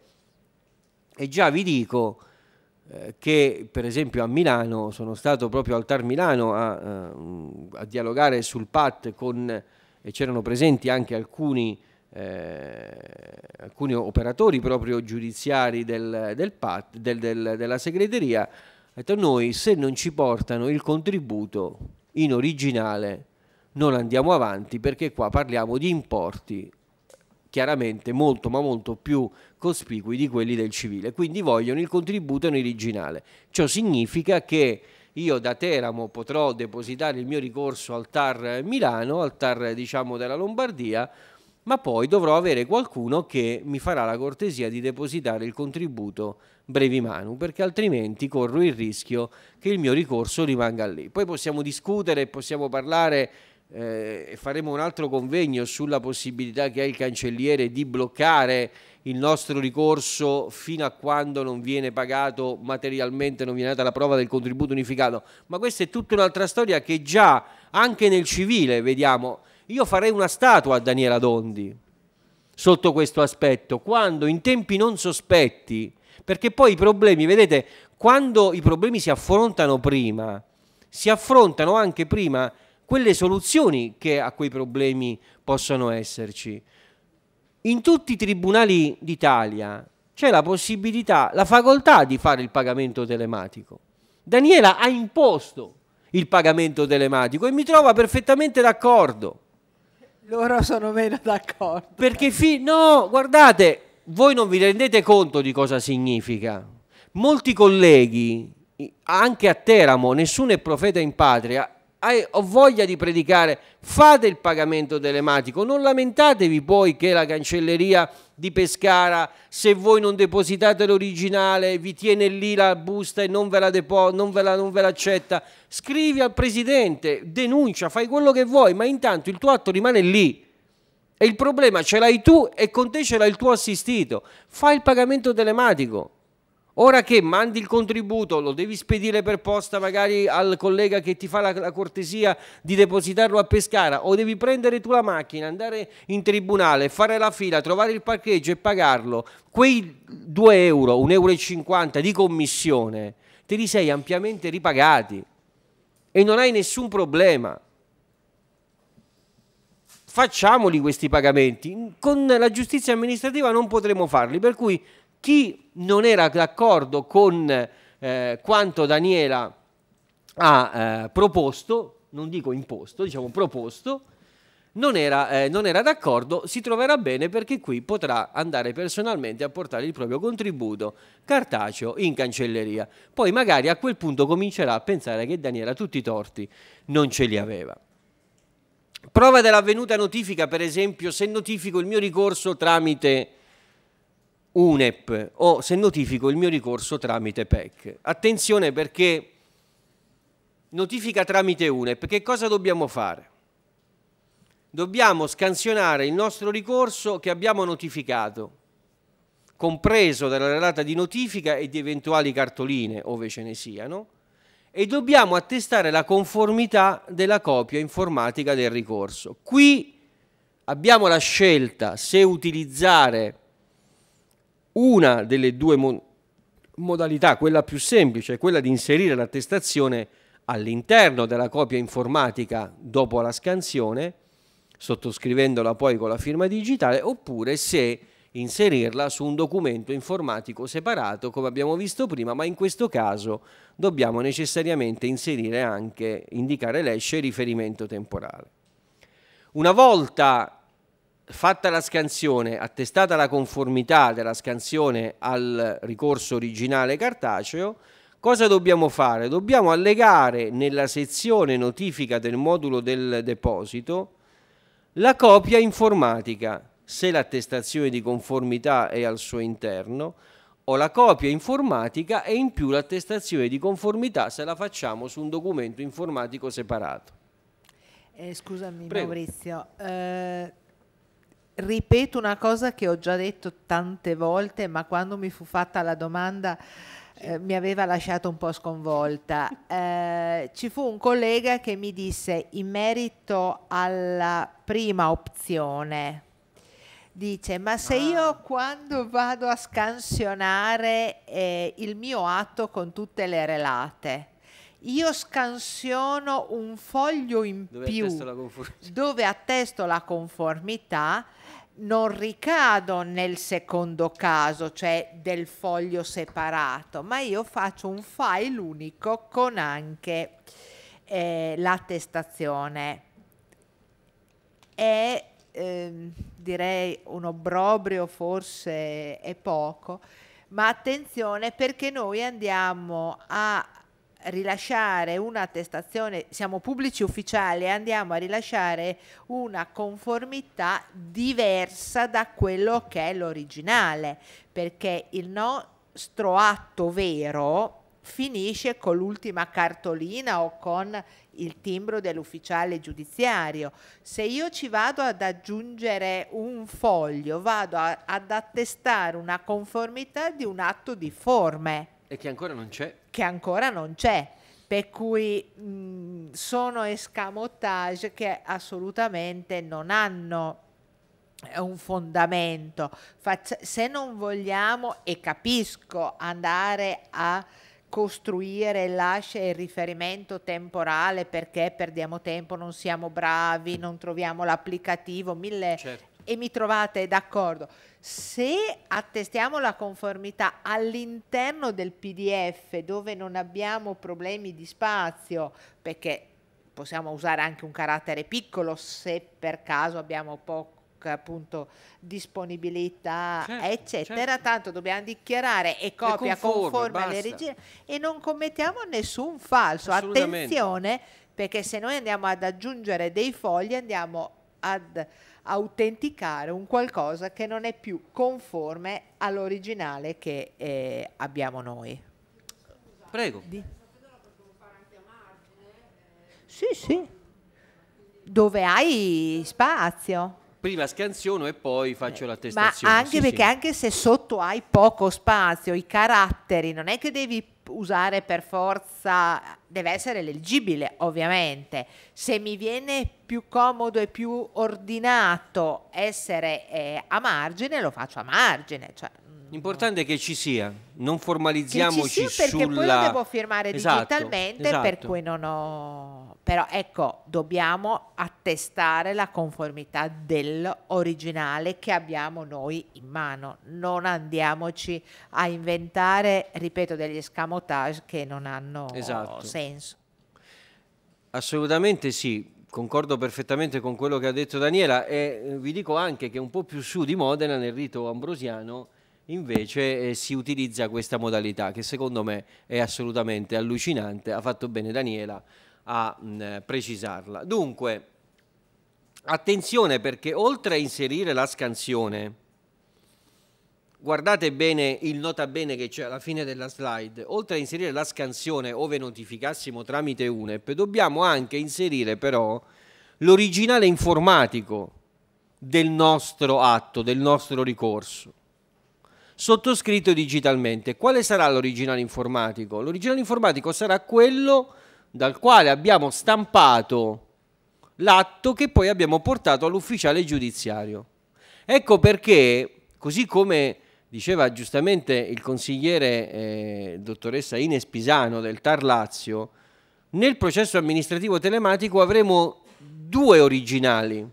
e già vi dico eh, che per esempio a Milano, sono stato proprio al TAR Milano a, eh, a dialogare sul PAT con, e c'erano presenti anche alcuni eh, alcuni operatori proprio giudiziari del, del PAT, del, della segreteria, ha detto noi se non ci portano il contributo in originale non andiamo avanti perché qua parliamo di importi chiaramente molto ma molto più cospicui di quelli del civile, quindi vogliono il contributo in originale. Ciò significa che io da Teramo potrò depositare il mio ricorso al TAR Milano, al TAR diciamo, della Lombardia, ma poi dovrò avere qualcuno che mi farà la cortesia di depositare il contributo brevimanu, perché altrimenti corro il rischio che il mio ricorso rimanga lì. Poi possiamo discutere, possiamo parlare eh, e faremo un altro convegno sulla possibilità che ha il cancelliere di bloccare il nostro ricorso fino a quando non viene pagato materialmente, non viene data la prova del contributo unificato, ma questa è tutta un'altra storia che già anche nel civile vediamo io farei una statua a Daniela Dondi sotto questo aspetto, quando in tempi non sospetti, perché poi i problemi, vedete, quando i problemi si affrontano prima, si affrontano anche prima quelle soluzioni che a quei problemi possono esserci. In tutti i tribunali d'Italia c'è la possibilità, la facoltà di fare il pagamento telematico. Daniela ha imposto il pagamento telematico e mi trova perfettamente d'accordo. Loro sono meno d'accordo. Perché fi- no, guardate, voi non vi rendete conto di cosa significa. Molti colleghi, anche a Teramo, nessuno è profeta in patria, hai, ho voglia di predicare, fate il pagamento telematico, non lamentatevi poi che la cancelleria di Pescara, se voi non depositate l'originale, vi tiene lì la busta e non ve la, depo- non ve la, non ve l'accetta, scrivi al presidente, denuncia, fai quello che vuoi, ma intanto il tuo atto rimane lì. E il problema ce l'hai tu e con te ce l'ha il tuo assistito. Fai il pagamento telematico. Ora che mandi il contributo, lo devi spedire per posta magari al collega che ti fa la, la, cortesia di depositarlo a Pescara o devi prendere tu la macchina, andare in tribunale, fare la fila, trovare il parcheggio e pagarlo, quei 2 euro, 1,50 euro di commissione te li sei ampiamente ripagati e non hai nessun problema. Facciamoli questi pagamenti, con la giustizia amministrativa non potremo farli, per cui chi non era d'accordo con eh, quanto Daniela ha eh, proposto, non dico imposto, diciamo proposto, non era, eh, non era d'accordo, si troverà bene perché qui potrà andare personalmente a portare il proprio contributo cartaceo in cancelleria. Poi magari a quel punto comincerà a pensare che Daniela tutti i torti non ce li aveva. Prova dell'avvenuta notifica, per esempio, se notifico il mio ricorso tramite UNEP o se notifico il mio ricorso tramite PEC. Attenzione perché notifica tramite UNEP, che cosa dobbiamo fare? Dobbiamo scansionare il nostro ricorso che abbiamo notificato, compreso dalla relata di notifica e di eventuali cartoline, ove ce ne siano, e dobbiamo attestare la conformità della copia informatica del ricorso. Qui abbiamo la scelta se utilizzare una delle due mo modalità, quella più semplice, è quella di inserire l'attestazione all'interno della copia informatica dopo la scansione, sottoscrivendola poi con la firma digitale, oppure se inserirla su un documento informatico separato, come abbiamo visto prima, ma in questo caso dobbiamo necessariamente inserire anche, indicare l'esce e riferimento temporale. Una volta fatta la scansione, attestata la conformità della scansione al ricorso originale cartaceo, cosa dobbiamo fare? Dobbiamo allegare nella sezione notifica del modulo del deposito la copia informatica, se l'attestazione di conformità è al suo interno, o la copia informatica e in più l'attestazione di conformità se la facciamo su un documento informatico separato. Eh, scusami Prego. Maurizio, eh ripeto una cosa che ho già detto tante volte, ma quando mi fu fatta la domanda eh, mi aveva lasciato un po' sconvolta. Eh, ci fu un collega che mi disse in merito alla prima opzione. Dice, ma se ah. io quando vado a scansionare eh, il mio atto con tutte le relate, io scansiono un foglio in dove più attesto dove attesto la conformità non ricado nel secondo caso, cioè del foglio separato, ma io faccio un file unico con anche eh, l'attestazione. È eh, direi un obbrobrio, forse è poco, ma attenzione perché noi andiamo a rilasciare un'attestazione, siamo pubblici ufficiali e eh, andiamo a rilasciare una conformità diversa da quello che è l'originale, perché il nostro atto vero finisce con l'ultima cartolina o con il timbro dell'ufficiale giudiziario. Se io ci vado ad aggiungere un foglio, vado a, ad attestare una conformità di un atto di forme. E che ancora non c'è che ancora non c'è, per cui mh, sono escamotage che assolutamente non hanno eh, un fondamento. Faccia, se non vogliamo, e capisco, andare a costruire e il riferimento temporale perché perdiamo tempo, non siamo bravi, non troviamo l'applicativo, mille certo. e mi trovate d'accordo se attestiamo la conformità all'interno del PDF dove non abbiamo problemi di spazio, perché possiamo usare anche un carattere piccolo se per caso abbiamo poco appunto disponibilità certo, eccetera certo. tanto dobbiamo dichiarare e copia conforme, alle regine e non commettiamo nessun falso attenzione perché se noi andiamo ad aggiungere dei fogli andiamo ad autenticare un qualcosa che non è più conforme all'originale che eh, abbiamo noi. Prego. Di. Sì, sì. Dove hai spazio prima scansiono e poi faccio eh, la testazione. Ma anche sì, perché sì. anche se sotto hai poco spazio, i caratteri, non è che devi usare per forza, deve essere leggibile ovviamente, se mi viene più comodo e più ordinato essere eh, a margine lo faccio a margine, cioè L'importante è che ci sia, non formalizziamoci che ci sia perché sulla... poi lo devo firmare esatto, digitalmente, esatto. per cui non ho... Però ecco, dobbiamo attestare la conformità dell'originale che abbiamo noi in mano, non andiamoci a inventare, ripeto, degli escamotage che non hanno esatto. senso. Assolutamente sì, concordo perfettamente con quello che ha detto Daniela e eh, vi dico anche che un po' più su di Modena nel rito ambrosiano invece eh, si utilizza questa modalità che secondo me è assolutamente allucinante, ha fatto bene Daniela a mh, mm, precisarla. Dunque, attenzione perché oltre a inserire la scansione, guardate bene il nota bene che c'è alla fine della slide, oltre a inserire la scansione ove notificassimo tramite UNEP, dobbiamo anche inserire però l'originale informatico del nostro atto, del nostro ricorso sottoscritto digitalmente. Quale sarà l'originale informatico? L'originale informatico sarà quello dal quale abbiamo stampato l'atto che poi abbiamo portato all'ufficiale giudiziario. Ecco perché, così come diceva giustamente il consigliere eh, dottoressa Ines Pisano del Tar Lazio, nel processo amministrativo telematico avremo due originali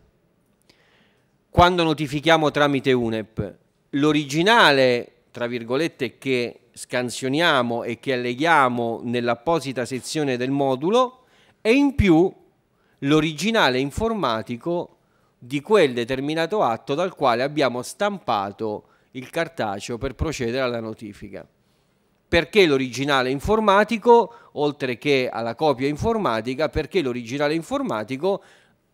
quando notifichiamo tramite UNEP l'originale, tra virgolette, che scansioniamo e che alleghiamo nell'apposita sezione del modulo e in più l'originale informatico di quel determinato atto dal quale abbiamo stampato il cartaceo per procedere alla notifica. Perché l'originale informatico, oltre che alla copia informatica, perché l'originale informatico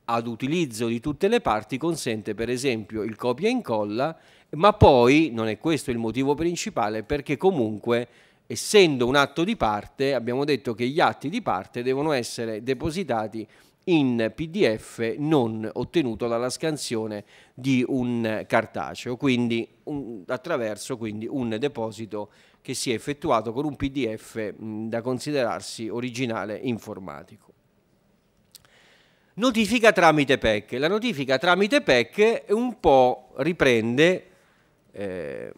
ad utilizzo di tutte le parti consente per esempio il copia e incolla ma poi non è questo il motivo principale perché comunque essendo un atto di parte abbiamo detto che gli atti di parte devono essere depositati in PDF non ottenuto dalla scansione di un cartaceo, quindi un, attraverso quindi un deposito che si è effettuato con un PDF da considerarsi originale informatico. Notifica tramite PEC. La notifica tramite PEC un po' riprende eh,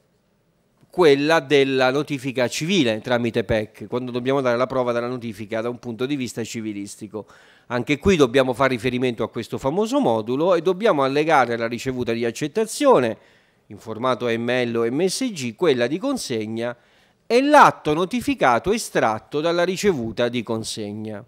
quella della notifica civile tramite PEC, quando dobbiamo dare la prova della notifica da un punto di vista civilistico. Anche qui dobbiamo fare riferimento a questo famoso modulo e dobbiamo allegare alla ricevuta di accettazione, in formato ML o MSG, quella di consegna e l'atto notificato estratto dalla ricevuta di consegna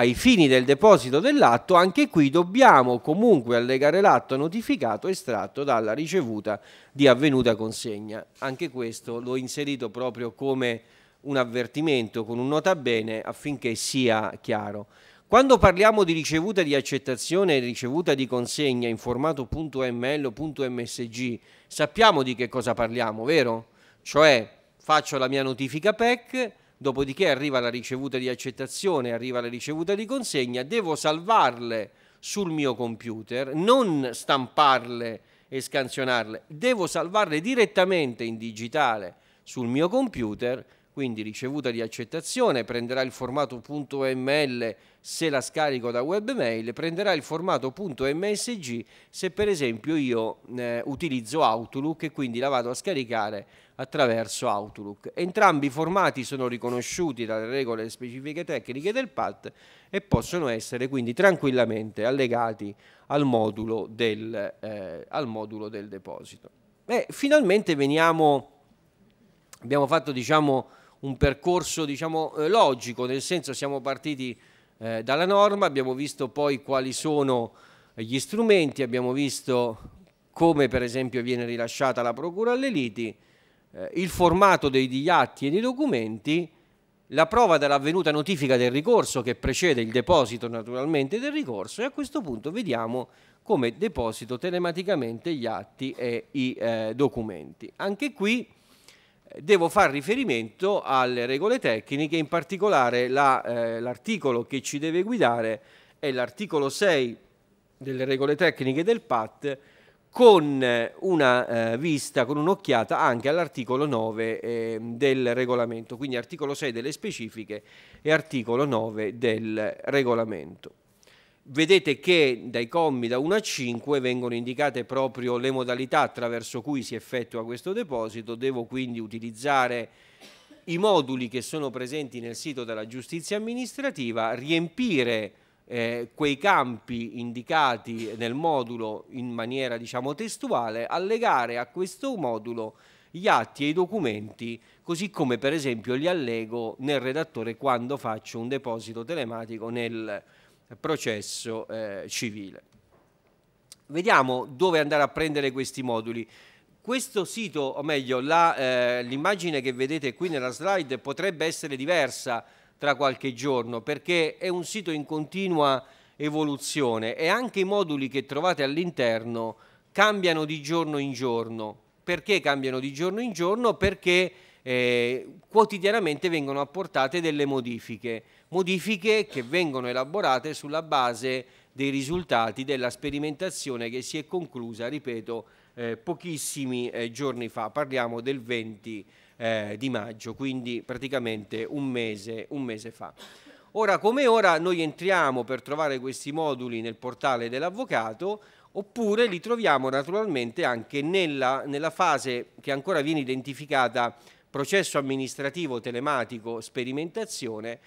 ai fini del deposito dell'atto, anche qui dobbiamo comunque allegare l'atto notificato estratto dalla ricevuta di avvenuta consegna. Anche questo l'ho inserito proprio come un avvertimento con un nota bene affinché sia chiaro. Quando parliamo di ricevuta di accettazione e ricevuta di consegna in formato .ml o .msg, sappiamo di che cosa parliamo, vero? Cioè faccio la mia notifica PEC, dopodiché arriva la ricevuta di accettazione, arriva la ricevuta di consegna, devo salvarle sul mio computer, non stamparle e scansionarle, devo salvarle direttamente in digitale sul mio computer, quindi ricevuta di accettazione, prenderà il formato .ml se la scarico da webmail, prenderà il formato .msg se per esempio io eh, utilizzo Outlook e quindi la vado a scaricare attraverso Outlook. Entrambi i formati sono riconosciuti dalle regole e specifiche tecniche del PAT e possono essere quindi tranquillamente allegati al modulo del, eh, al modulo del deposito. Beh, finalmente veniamo, abbiamo fatto diciamo, un percorso diciamo, eh, logico, nel senso siamo partiti eh, dalla norma, abbiamo visto poi quali sono gli strumenti, abbiamo visto come per esempio viene rilasciata la procura alle liti, eh, il formato dei, degli atti e dei documenti, la prova dell'avvenuta notifica del ricorso che precede il deposito naturalmente del ricorso e a questo punto vediamo come deposito telematicamente gli atti e i eh, documenti. Anche qui eh, devo fare riferimento alle regole tecniche, in particolare l'articolo la, eh, che ci deve guidare è l'articolo 6 delle regole tecniche del PAT con eh, una eh, vista, con un'occhiata anche all'articolo 9 eh, del regolamento, quindi articolo 6 delle specifiche e articolo 9 del regolamento. Vedete che dai commi da 1 a 5 vengono indicate proprio le modalità attraverso cui si effettua questo deposito, devo quindi utilizzare i moduli che sono presenti nel sito della giustizia amministrativa, riempire eh, quei campi indicati nel modulo in maniera diciamo testuale, allegare a questo modulo gli atti e i documenti, così come per esempio li allego nel redattore quando faccio un deposito telematico nel processo eh, civile. Vediamo dove andare a prendere questi moduli. Questo sito, o meglio, eh, l'immagine eh, che vedete qui nella slide potrebbe essere diversa tra qualche giorno perché è un sito in continua evoluzione e anche i moduli che trovate all'interno cambiano di giorno in giorno. Perché cambiano di giorno in giorno? Perché eh, quotidianamente vengono apportate delle modifiche, modifiche che vengono elaborate sulla base dei risultati della sperimentazione che si è conclusa, ripeto, eh, pochissimi eh, giorni fa, parliamo del 20 eh, di maggio, quindi praticamente un mese, un mese fa. Ora come ora noi entriamo per trovare questi moduli nel portale dell'avvocato oppure li troviamo naturalmente anche nella, nella fase che ancora viene identificata processo amministrativo telematico sperimentazione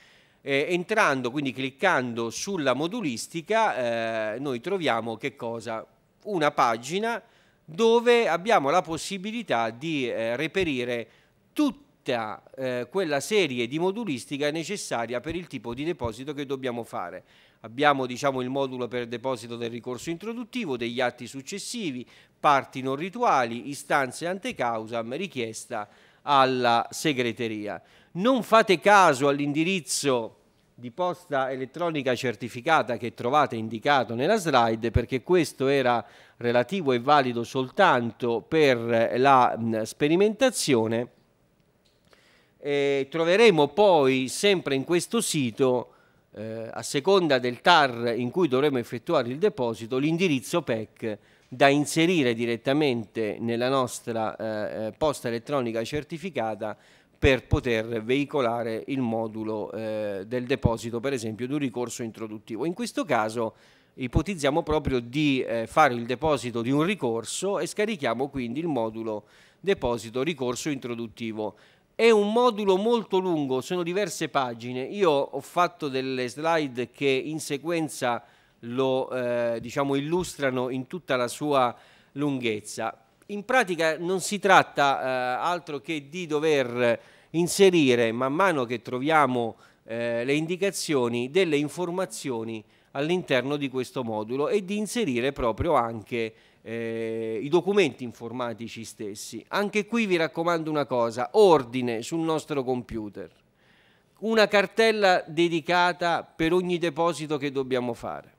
eh, entrando, quindi cliccando sulla modulistica, eh, noi troviamo che cosa? Una pagina dove abbiamo la possibilità di eh, reperire tutta eh, quella serie di modulistica necessaria per il tipo di deposito che dobbiamo fare. Abbiamo diciamo, il modulo per deposito del ricorso introduttivo, degli atti successivi, parti non rituali, istanze ante causam, richiesta alla segreteria. Non fate caso all'indirizzo di posta elettronica certificata che trovate indicato nella slide perché questo era relativo e valido soltanto per la mh, sperimentazione e troveremo poi sempre in questo sito, eh, a seconda del TAR in cui dovremo effettuare il deposito, l'indirizzo PEC da inserire direttamente nella nostra eh, eh, posta elettronica certificata per poter veicolare il modulo eh, del deposito, per esempio, di un ricorso introduttivo. In questo caso ipotizziamo proprio di eh, fare il deposito di un ricorso e scarichiamo quindi il modulo deposito ricorso introduttivo. È un modulo molto lungo, sono diverse pagine. Io ho fatto delle slide che in sequenza lo eh, diciamo, illustrano in tutta la sua lunghezza. In pratica non si tratta eh, altro che di dover inserire, man mano che troviamo eh, le indicazioni, delle informazioni all'interno di questo modulo e di inserire proprio anche eh, i documenti informatici stessi. Anche qui vi raccomando una cosa, ordine sul nostro computer, una cartella dedicata per ogni deposito che dobbiamo fare.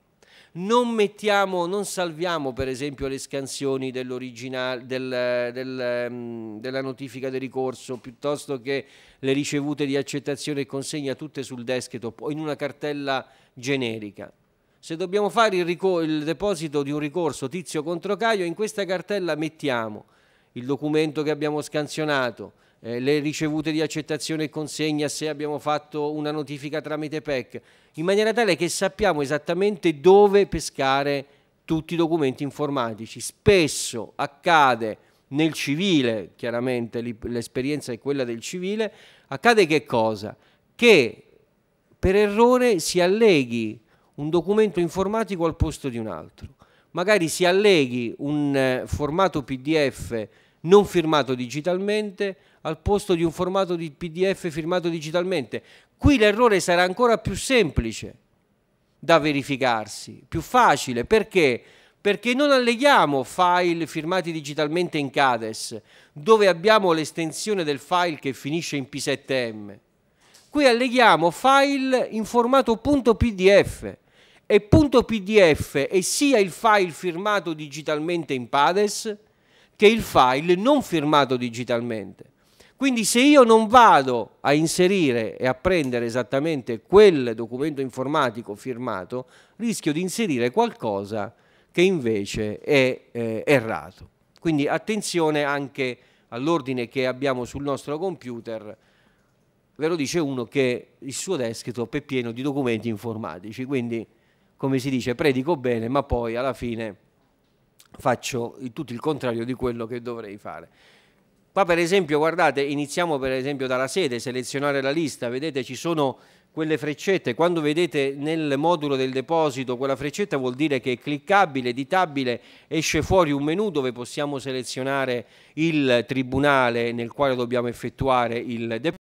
Non, mettiamo, non salviamo per esempio le scansioni del, del, mm, della notifica di ricorso piuttosto che le ricevute di accettazione e consegna tutte sul desktop o in una cartella generica se dobbiamo fare il, il, deposito di un ricorso tizio contro Caio, in questa cartella mettiamo il documento che abbiamo scansionato, eh, le ricevute di accettazione e consegna se abbiamo fatto una notifica tramite PEC, in maniera tale che sappiamo esattamente dove pescare tutti i documenti informatici. Spesso accade nel civile, chiaramente l'esperienza è quella del civile, accade che cosa? Che per errore si alleghi un documento informatico al posto di un altro. Magari si alleghi un eh, formato PDF non firmato digitalmente al posto di un formato di PDF firmato digitalmente. Qui l'errore sarà ancora più semplice da verificarsi, più facile, perché? Perché non alleghiamo file firmati digitalmente in CADES, dove abbiamo l'estensione del file che finisce in P7M. Qui alleghiamo file in formato .pdf e punto PDF è sia il file firmato digitalmente in PADES che il file non firmato digitalmente. Quindi se io non vado a inserire e a prendere esattamente quel documento informatico firmato, rischio di inserire qualcosa che invece è eh, errato. Quindi attenzione anche all'ordine che abbiamo sul nostro computer, ve lo dice uno che il suo desktop è pieno di documenti informatici, quindi come si dice, predico bene, ma poi alla fine faccio tutto il contrario di quello che dovrei fare. Qua per esempio, guardate, iniziamo per esempio dalla sede, selezionare la lista, vedete ci sono quelle freccette, quando vedete nel modulo del deposito quella freccetta vuol dire che è cliccabile, editabile, esce fuori un menu dove possiamo selezionare il tribunale nel quale dobbiamo effettuare il deposito